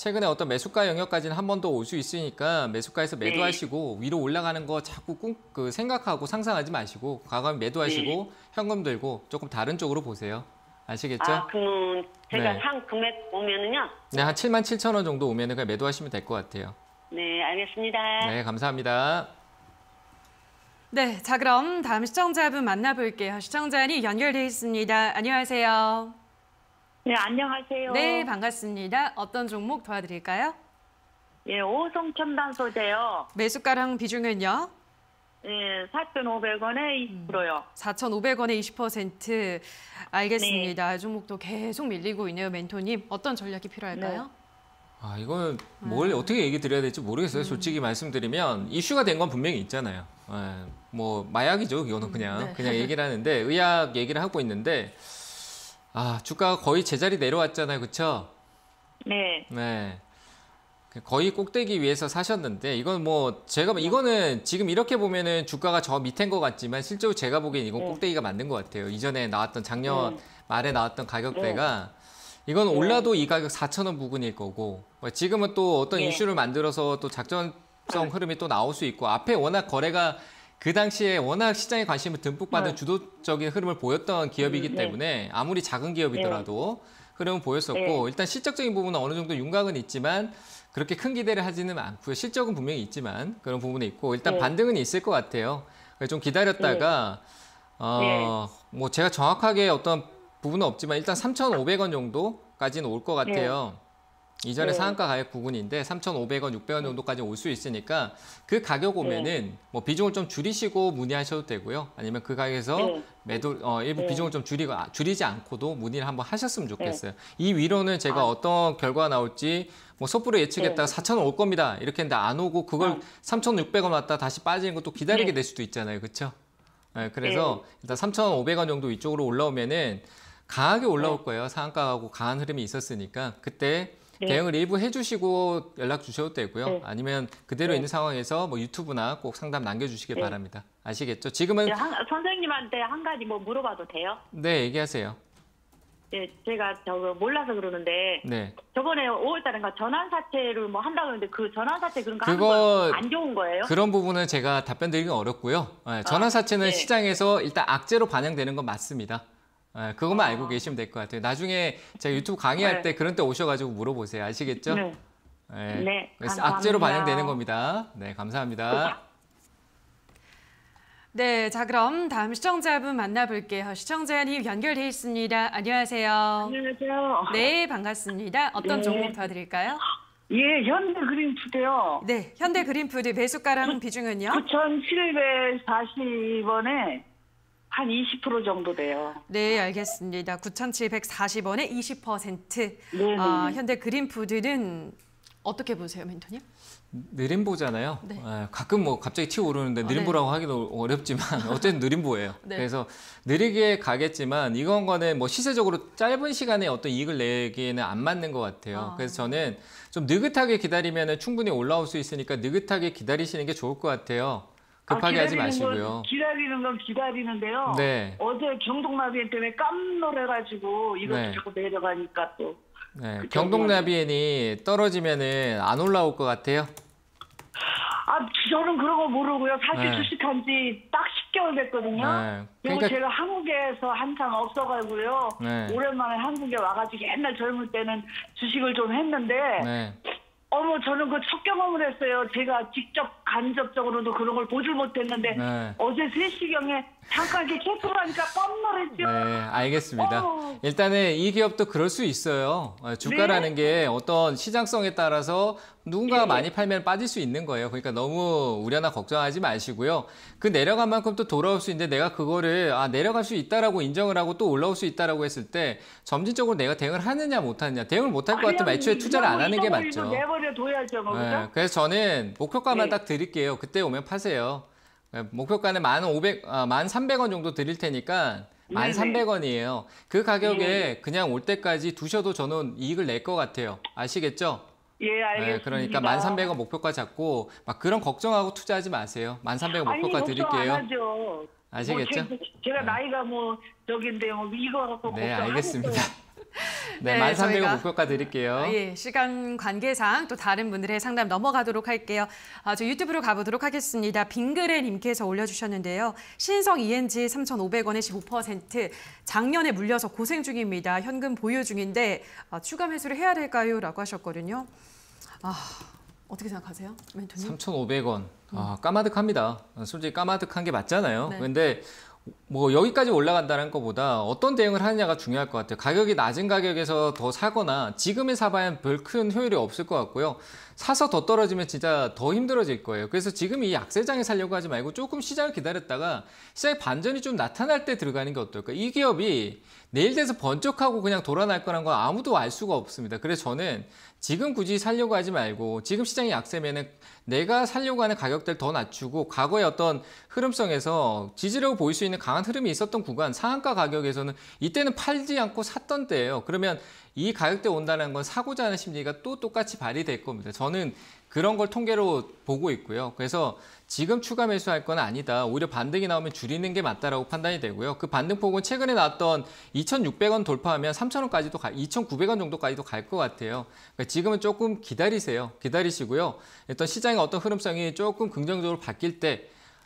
최근에 어떤 매수가 영역까지는 한 번 더 올 수 있으니까 매수가에서 네. 매도하시고 위로 올라가는 거 자꾸 꿈, 그 생각하고 상상하지 마시고 과감히 매도하시고 네. 현금 들고 조금 다른 쪽으로 보세요. 아시겠죠? 아, 그러면 제가 네. 상 금액 오면은요? 네, 한 7만 7천 원 정도 오면은 그냥 매도하시면 될 것 같아요. 네, 알겠습니다. 네, 감사합니다. 네, 자 그럼 다음 시청자분 만나볼게요. 시청자님 연결돼 있습니다. 안녕하세요. 네, 안녕하세요. 네, 반갑습니다. 어떤 종목 도와드릴까요? 예, 오성 첨단 소재요. 매수가랑 비중은요? 예, 4,500원에 20%요. 4,500원에 20% 알겠습니다. 네. 종목도 계속 밀리고 있네요. 멘토님 어떤 전략이 필요할까요? 네. 아, 이걸 뭘 아. 어떻게 얘기 드려야 될지 모르겠어요. 솔직히 음. 말씀드리면 이슈가 된 건 분명히 있잖아요. 예, 뭐 마약이죠. 이거는 음, 그냥 네. 그냥 얘기를 하는데 의학 얘기를 하고 있는데 아 주가가 거의 제자리 내려왔잖아요. 그렇죠? 네. 네. 거의 꼭대기 위에서 사셨는데 이건 뭐 제가 네. 이거는 지금 이렇게 보면은 주가가 저밑에인것 같지만 실제로 제가 보기엔 이건 네. 꼭대기가 맞는 것 같아요. 이전에 나왔던 작년 네. 말에 나왔던 가격대가 이건 올라도 이 가격 4천 원 부근일 거고 뭐 지금은 또 어떤 이슈를 만들어서 또 작전성 흐름이 또 나올 수 있고 앞에 워낙 거래가 그 당시에 워낙 시장의 관심을 듬뿍 받은 주도적인 흐름을 보였던 기업이기 음, 때문에 아무리 작은 기업이더라도 흐름은 보였었고 일단 실적적인 부분은 어느 정도 윤곽은 있지만 그렇게 큰 기대를 하지는 않고요. 실적은 분명히 있지만 그런 부분이 있고 일단 네. 반등은 있을 것 같아요. 좀 기다렸다가 네. 어뭐 네. 제가 정확하게 어떤 부분은 없지만 일단 3,500원 정도까지는 올 것 같아요. 네. 이전에 네. 상한가 가격 부분인데 3,500원, 600원 정도까지 올 수 있으니까 그 가격 오면은 뭐 비중을 좀 줄이시고 문의하셔도 되고요. 아니면 그 가격에서 매도 어, 일부 비중을 좀 줄이고 아, 줄이지 않고도 문의를 한번 하셨으면 좋겠어요. 이 위로는 제가 아. 어떤 결과가 나올지 뭐 섣부로 예측했다가 네. 4천 원 올 겁니다. 이렇게 했는데 안 오고 그걸 네. 3,600원 왔다 다시 빠지는 것도 기다리게 네. 될 수도 있잖아요. 그렇죠? 네, 그래서 네. 일단 3,500원 정도 이쪽으로 올라오면은 강하게 올라올 네. 거예요. 상한가하고 강한 흐름이 있었으니까 그때 네. 대응을 일부 해주시고 연락 주셔도 되고요. 아니면 그대로 있는 상황에서 뭐 유튜브나 꼭 상담 남겨주시길 바랍니다. 아시겠죠? 지금은 한, 선생님한테 한 가지 뭐 물어봐도 돼요? 네, 얘기하세요. 예, 제가 저 몰라서 그러는데 네. 저번에 5월달인가 전환 사채를 뭐 한다고 했는데 그 전환 사채 그런 거 그거 하는 안 좋은 거예요? 그런 부분은 제가 답변 드리기 어렵고요. 예, 전환 사채는 아, 네. 시장에서 일단 악재로 반영되는 건 맞습니다. 예, 그것만 아. 알고 계시면 될 것 같아요. 나중에 제가 유튜브 강의할 네. 때 그런 때 오셔가지고 물어보세요. 아시겠죠? 네. 예, 네, 악재로 반영되는 겁니다. 네, 감사합니다. 네, 자 그럼 다음 시청자분 만나볼게요. 시청자님 연결돼 있습니다. 안녕하세요. 안녕하세요. 네, 반갑습니다. 어떤 네. 종목 도와드릴까요? 예, 현대 그린푸드요. 네, 현대 그린푸드 매수가랑 비중은요? 9,740원에 한 20% 정도 돼요. 네, 알겠습니다. 9,740원에 20%. 네. 아, 네. 현대 그린푸드는 어떻게 보세요, 멘토님? 느림보잖아요. 네. 아, 가끔 뭐 갑자기 튀어 오르는데 아, 느림보라고 아, 네. 하기도 어렵지만 어쨌든 느림보예요. 네. 그래서 느리게 가겠지만 이건 거는 뭐 시세적으로 짧은 시간에 어떤 이익을 내기에는 안 맞는 것 같아요. 아. 그래서 저는 좀 느긋하게 기다리면 충분히 올라올 수 있으니까 느긋하게 기다리시는 게 좋을 것 같아요. 아, 급하게 아, 하지 마시고요. 건, 기다리는 건 기다리는데요. 네. 어제 경동마비 때문에 깜놀해가지고 이것도 네. 자꾸 내려가니까 또. 네, 그 경동나비엔이 떨어지면은 안 올라올 것 같아요. 아, 저는 그런 거 모르고요. 사실 네. 주식한 지 딱 10개월 됐거든요. 네. 그러니까... 그리고 제가 한국에서 한창 없어가지고요. 네. 오랜만에 한국에 와가지고 옛날 젊을 때는 주식을 좀 했는데 네. 어머 저는 그 첫 경험을 했어요. 제가 직접 간접적으로도 그런 걸 보질 못했는데 네. 어제 3시경에 잠깐 이렇게 캐스를 하니까 뻔놀했죠. 네, 알겠습니다. 어. 일단은 이 기업도 그럴 수 있어요. 어, 주가라는 네. 게 어떤 시장성에 따라서 누군가가 많이 팔면 빠질 수 있는 거예요. 그러니까 너무 우려나 걱정하지 마시고요. 그 내려간 만큼 또 돌아올 수 있는데 내가 그거를 아 내려갈 수 있다라고 인정을 하고 또 올라올 수 있다라고 했을 때 점진적으로 내가 대응을 하느냐 못하느냐 대응을 못 할 것 같으면 애초에 투자를 안 하는 게 맞죠. 내버려 둬야죠. 네, 그래서 저는 목표가만 네. 딱 드릴게요. 그때 오면 파세요. 네, 목표가는 만 오백 아만 삼백 원 정도 드릴 테니까 만 삼백 원이에요그 가격에 그냥 올 때까지 두셔도 저는 이익을 낼 것 같아요. 아시겠죠? 예, 네, 알겠습니다. 네, 그러니까 만 삼백 원 목표가 잡고 막 그런 걱정하고 투자하지 마세요. 만 삼백 원 목표가 아니, 드릴게요. 안 하죠. 뭐 아시겠죠? 뭐 제, 가 네. 나이가 뭐 저긴데 뭐 이거 갖고 네, 알겠습니다. 네, 네, 만 삼백 원 목표가 드릴게요. 아, 예, 시간 관계상 또 다른 분들의 상담 넘어가도록 할게요. 아, 저 유튜브로 가보도록 하겠습니다. 빙그레 님께서 올려주셨는데요. 신성 ENG 삼천오백 원의 십오 작년에 물려서 고생 중입니다. 현금 보유 중인데 아, 추가 매수를 해야 될까요? 라고 하셨거든요. 아, 어떻게 생각하세요? 멘토님? 3,500원. 음. 아, 까마득합니다. 솔직히 까마득한 게 맞잖아요. 네. 근데 뭐 여기까지 올라간다는 것보다 어떤 대응을 하느냐가 중요할 것 같아요. 가격이 낮은 가격에서 더 사거나 지금에 사봐야 별 큰 효율이 없을 것 같고요. 사서 더 떨어지면 진짜 더 힘들어질 거예요. 그래서 지금 이 약세장에 살려고 하지 말고 조금 시장을 기다렸다가 시장의 반전이 좀 나타날 때 들어가는 게 어떨까? 이 기업이 내일 돼서 번쩍하고 그냥 돌아날 거란 건 아무도 알 수가 없습니다. 그래서 저는 지금 굳이 살려고 하지 말고 지금 시장이 약세면은 내가 살려고 하는 가격대를 더 낮추고 과거의 어떤 흐름성에서 지지라고 보일 수 있는 강한 흐름이 있었던 구간 상한가 가격에서는 이때는 팔지 않고 샀던 때예요. 그러면 이 가격대 온다는 건 사고자 하는 심리가 또 똑같이 발휘될 겁니다. 저는 그런 걸 통계로 보고 있고요. 그래서 지금 추가 매수할 건 아니다. 오히려 반등이 나오면 줄이는 게 맞다라고 판단이 되고요. 그 반등폭은 최근에 나왔던 2,600원 돌파하면 3,000원까지도 가, 2,900원 정도까지도 갈 것 같아요. 그러니까 지금은 조금 기다리세요. 기다리시고요. 일단 시장의 어떤 흐름성이 조금 긍정적으로 바뀔 때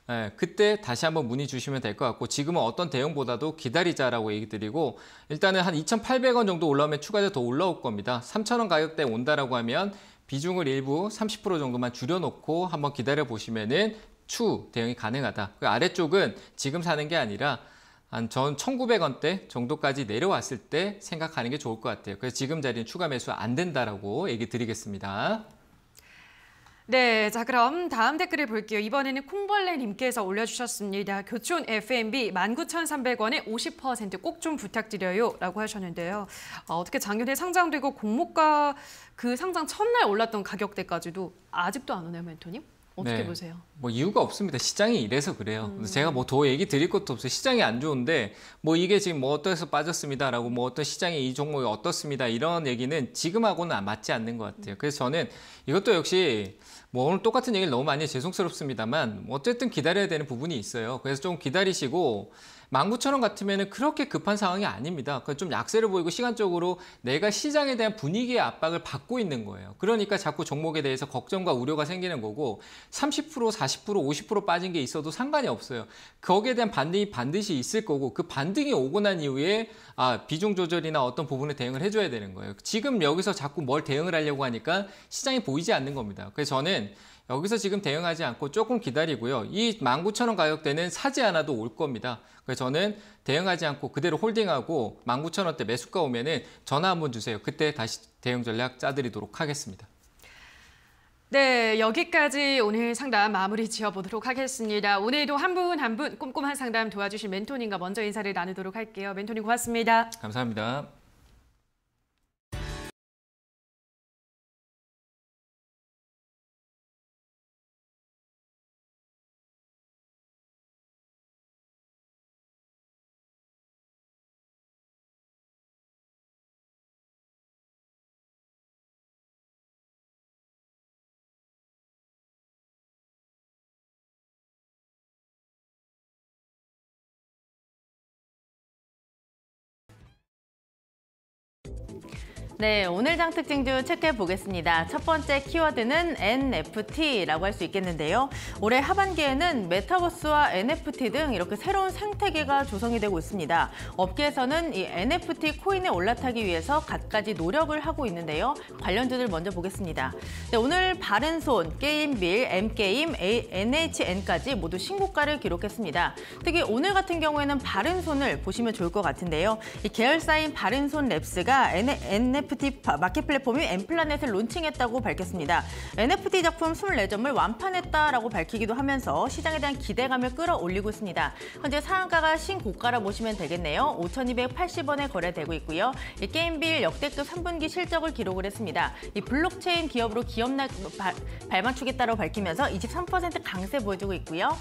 예, 그때 다시 한번 문의 주시면 될 것 같고 지금은 어떤 대응보다도 기다리자라고 얘기 드리고 일단은 한 2,800원 정도 올라오면 추가로 더 올라올 겁니다. 3,000원 가격대 온다라고 하면 비중을 일부 30% 정도만 줄여놓고 한번 기다려보시면은 추 대응이 가능하다. 그 아래쪽은 지금 사는 게 아니라 한전 1900원대 정도까지 내려왔을 때 생각하는 게 좋을 것 같아요. 그래서 지금 자리는 추가 매수 안 된다라고 얘기 드리겠습니다. 네, 자 그럼 다음 댓글을 볼게요. 이번에는 콩벌레님께서 올려주셨습니다. 교촌 F&B 19,300원에 50%꼭 좀 부탁드려요 라고 하셨는데요. 어, 떻게 작년에 상장되고 공모가 그 상장 첫날 올랐던 가격대까지도 아직도 안 오나요, 멘토님? 어떻게 네, 보세요? 뭐 이유가 없습니다. 시장이 이래서 그래요. 음. 제가 뭐 더 얘기 드릴 것도 없어요. 시장이 안 좋은데 뭐 이게 지금 뭐 어떠해서 빠졌습니다라고 뭐 어떤 시장이 이 종목이 어떻습니다 이런 얘기는 지금하고는 아, 맞지 않는 것 같아요. 그래서 저는 이것도 역시 뭐 오늘 똑같은 얘기를 너무 많이 죄송스럽습니다만 어쨌든 기다려야 되는 부분이 있어요. 그래서 좀 기다리시고 만구천 원 같으면 그렇게 급한 상황이 아닙니다. 그좀 약세를 보이고 시간적으로 내가 시장에 대한 분위기의 압박을 받고 있는 거예요. 그러니까 자꾸 종목에 대해서 걱정과 우려가 생기는 거고 30%, 40%, 50% 빠진 게 있어도 상관이 없어요. 거기에 대한 반등이 반드시 있을 거고 그 반등이 오고 난 이후에 아, 비중 조절이나 어떤 부분에 대응을 해줘야 되는 거예요. 지금 여기서 자꾸 뭘 대응을 하려고 하니까 시장이 보이지 않는 겁니다. 그래서 저는 여기서 지금 대응하지 않고 조금 기다리고요. 이 19,000원 가격대는 사지 않아도 올 겁니다. 그래서 저는 대응하지 않고 그대로 홀딩하고 19,000원대 매수가 오면은 전화 한번 주세요. 그때 다시 대응 전략 짜드리도록 하겠습니다. 네, 여기까지 오늘 상담 마무리 지어보도록 하겠습니다. 오늘도 한 분 한분 한분 꼼꼼한 상담 도와주신 멘토님과 먼저 인사를 나누도록 할게요. 멘토님 고맙습니다. 감사합니다. 네, 오늘 장 특징 주 체크해 보겠습니다. 첫 번째 키워드는 NFT라고 할 수 있겠는데요. 올해 하반기에는 메타버스와 NFT 등 이렇게 새로운 생태계가 조성이 되고 있습니다. 업계에서는 이 NFT 코인에 올라타기 위해서 갖가지 노력을 하고 있는데요. 관련주들 먼저 보겠습니다. 네, 오늘 바른손, 게임빌, M게임, NHN까지 모두 신고가를 기록했습니다. 특히 오늘 같은 경우에는 바른손을 보시면 좋을 것 같은데요. 이 계열사인 바른손 랩스가 NFT NFT 마켓 플랫폼인 엠플라넷을 론칭했다고 밝혔습니다. NFT 작품 24점을 완판했다라고 밝히기도 하면서 시장에 대한 기대감을 끌어올리고 있습니다. 현재 상한가가 신고가라 보시면 되겠네요. 5,280원에 거래되고 있고요. 이 게임빌 역대급 3분기 실적을 기록을 했습니다. 이 블록체인 기업으로 기업나 발맞추겠다고 밝히면서 23% 강세 보여주고 있고요.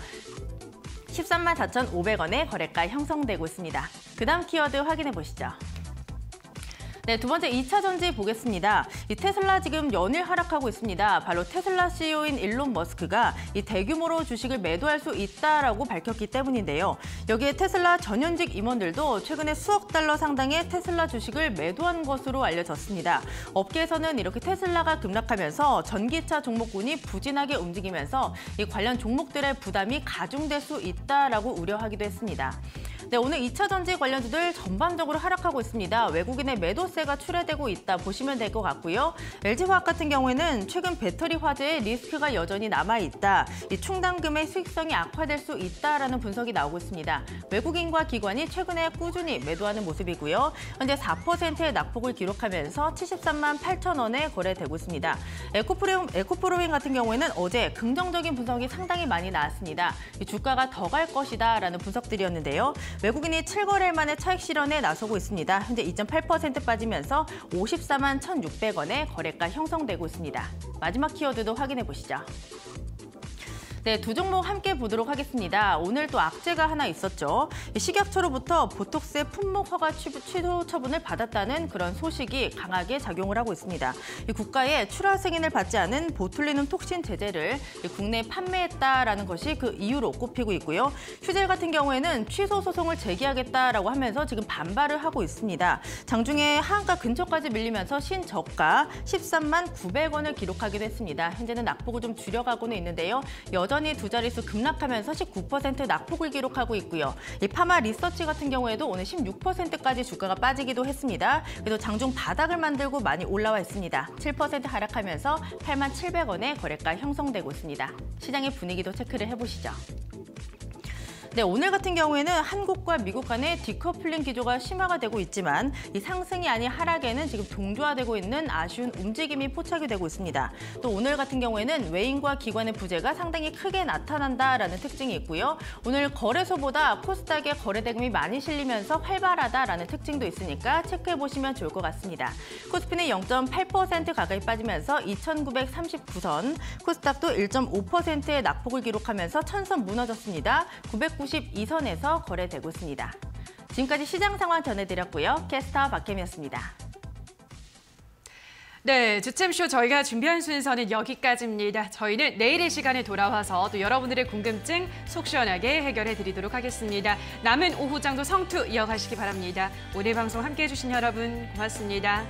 134,500원의 거래가 형성되고 있습니다. 그 다음 키워드 확인해 보시죠. 네, 두 번째 이차 전지 보겠습니다. 이 테슬라 지금 연일 하락하고 있습니다. 바로 테슬라 CEO인 일론 머스크가 이 대규모로 주식을 매도할 수 있다라고 밝혔기 때문인데요. 여기에 테슬라 전현직 임원들도 최근에 수억 달러 상당의 테슬라 주식을 매도한 것으로 알려졌습니다. 업계에서는 이렇게 테슬라가 급락하면서 전기차 종목군이 부진하게 움직이면서 이 관련 종목들의 부담이 가중될 수 있다라고 우려하기도 했습니다. 네, 오늘 2차 전지 관련주들 전반적으로 하락하고 있습니다. 외국인의 매도세가 출해되고 있다 보시면 될 것 같고요. LG화학 같은 경우에는 최근 배터리 화재의 리스크가 여전히 남아있다. 이 충당금의 수익성이 악화될 수 있다라는 분석이 나오고 있습니다. 외국인과 기관이 최근에 꾸준히 매도하는 모습이고요. 현재 4%의 낙폭을 기록하면서 73만 8천 원에 거래되고 있습니다. 에코프로잉, 에코프로 같은 경우에는 어제 긍정적인 분석이 상당히 많이 나왔습니다. 주가가 더 갈 것이다 라는 분석들이었는데요. 외국인이 7거래일 만에 차익 실현에 나서고 있습니다. 현재 2.8% 빠지면서 54만 1,600원의 거래가 형성되고 있습니다. 마지막 키워드도 확인해 보시죠. 네, 두 종목 함께 보도록 하겠습니다. 오늘 또 악재가 하나 있었죠. 식약처로부터 보톡스의 품목 허가 취소 처분을 받았다는 그런 소식이 강하게 작용을 하고 있습니다. 이 국가의 출하 승인을 받지 않은 보툴리눔 톡신 제제를 국내 에 판매했다라는 것이 그 이유로 꼽히고 있고요. 휴젤 같은 경우에는 취소 소송을 제기하겠다라고 하면서 지금 반발을 하고 있습니다. 장중에 하한가 근처까지 밀리면서 신저가 13만 900원을 기록하기도 했습니다. 현재는 낙폭을 좀 줄여가고는 있는데요. 여전 여전히 두 자릿수 급락하면서 19% 낙폭을 기록하고 있고요. 이 파마 리서치 같은 경우에도 오늘 16%까지 주가가 빠지기도 했습니다. 그래도 장중 바닥을 만들고 많이 올라와 있습니다. 7% 하락하면서 8만 700원의 거래가 형성되고 있습니다. 시장의 분위기도 체크를 해보시죠. 네, 오늘 같은 경우에는 한국과 미국 간의 디커플링 기조가 심화가 되고 있지만 이 상승이 아닌 하락에는 지금 동조화되고 있는 아쉬운 움직임이 포착이 되고 있습니다. 또 오늘 같은 경우에는 외인과 기관의 부재가 상당히 크게 나타난다라는 특징이 있고요. 오늘 거래소보다 코스닥의 거래 대금이 많이 실리면서 활발하다라는 특징도 있으니까 체크해 보시면 좋을 것 같습니다. 코스피는 0.8% 가까이 빠지면서 2,939선, 코스닥도 1.5%의 낙폭을 기록하면서 천선 무너졌습니다. 990 92선에서 거래되고 있습니다. 지금까지 시장 상황 전해드렸고요. 캐스터 박혜미였습니다. 네, 주챔쇼 저희가 준비한 순서는 여기까지입니다. 저희는 내일의 시간에 돌아와서 또 여러분들의 궁금증 속 시원하게 해결해 드리도록 하겠습니다. 남은 오후장도 성투 이어가시기 바랍니다. 오늘 방송 함께해 주신 여러분 고맙습니다.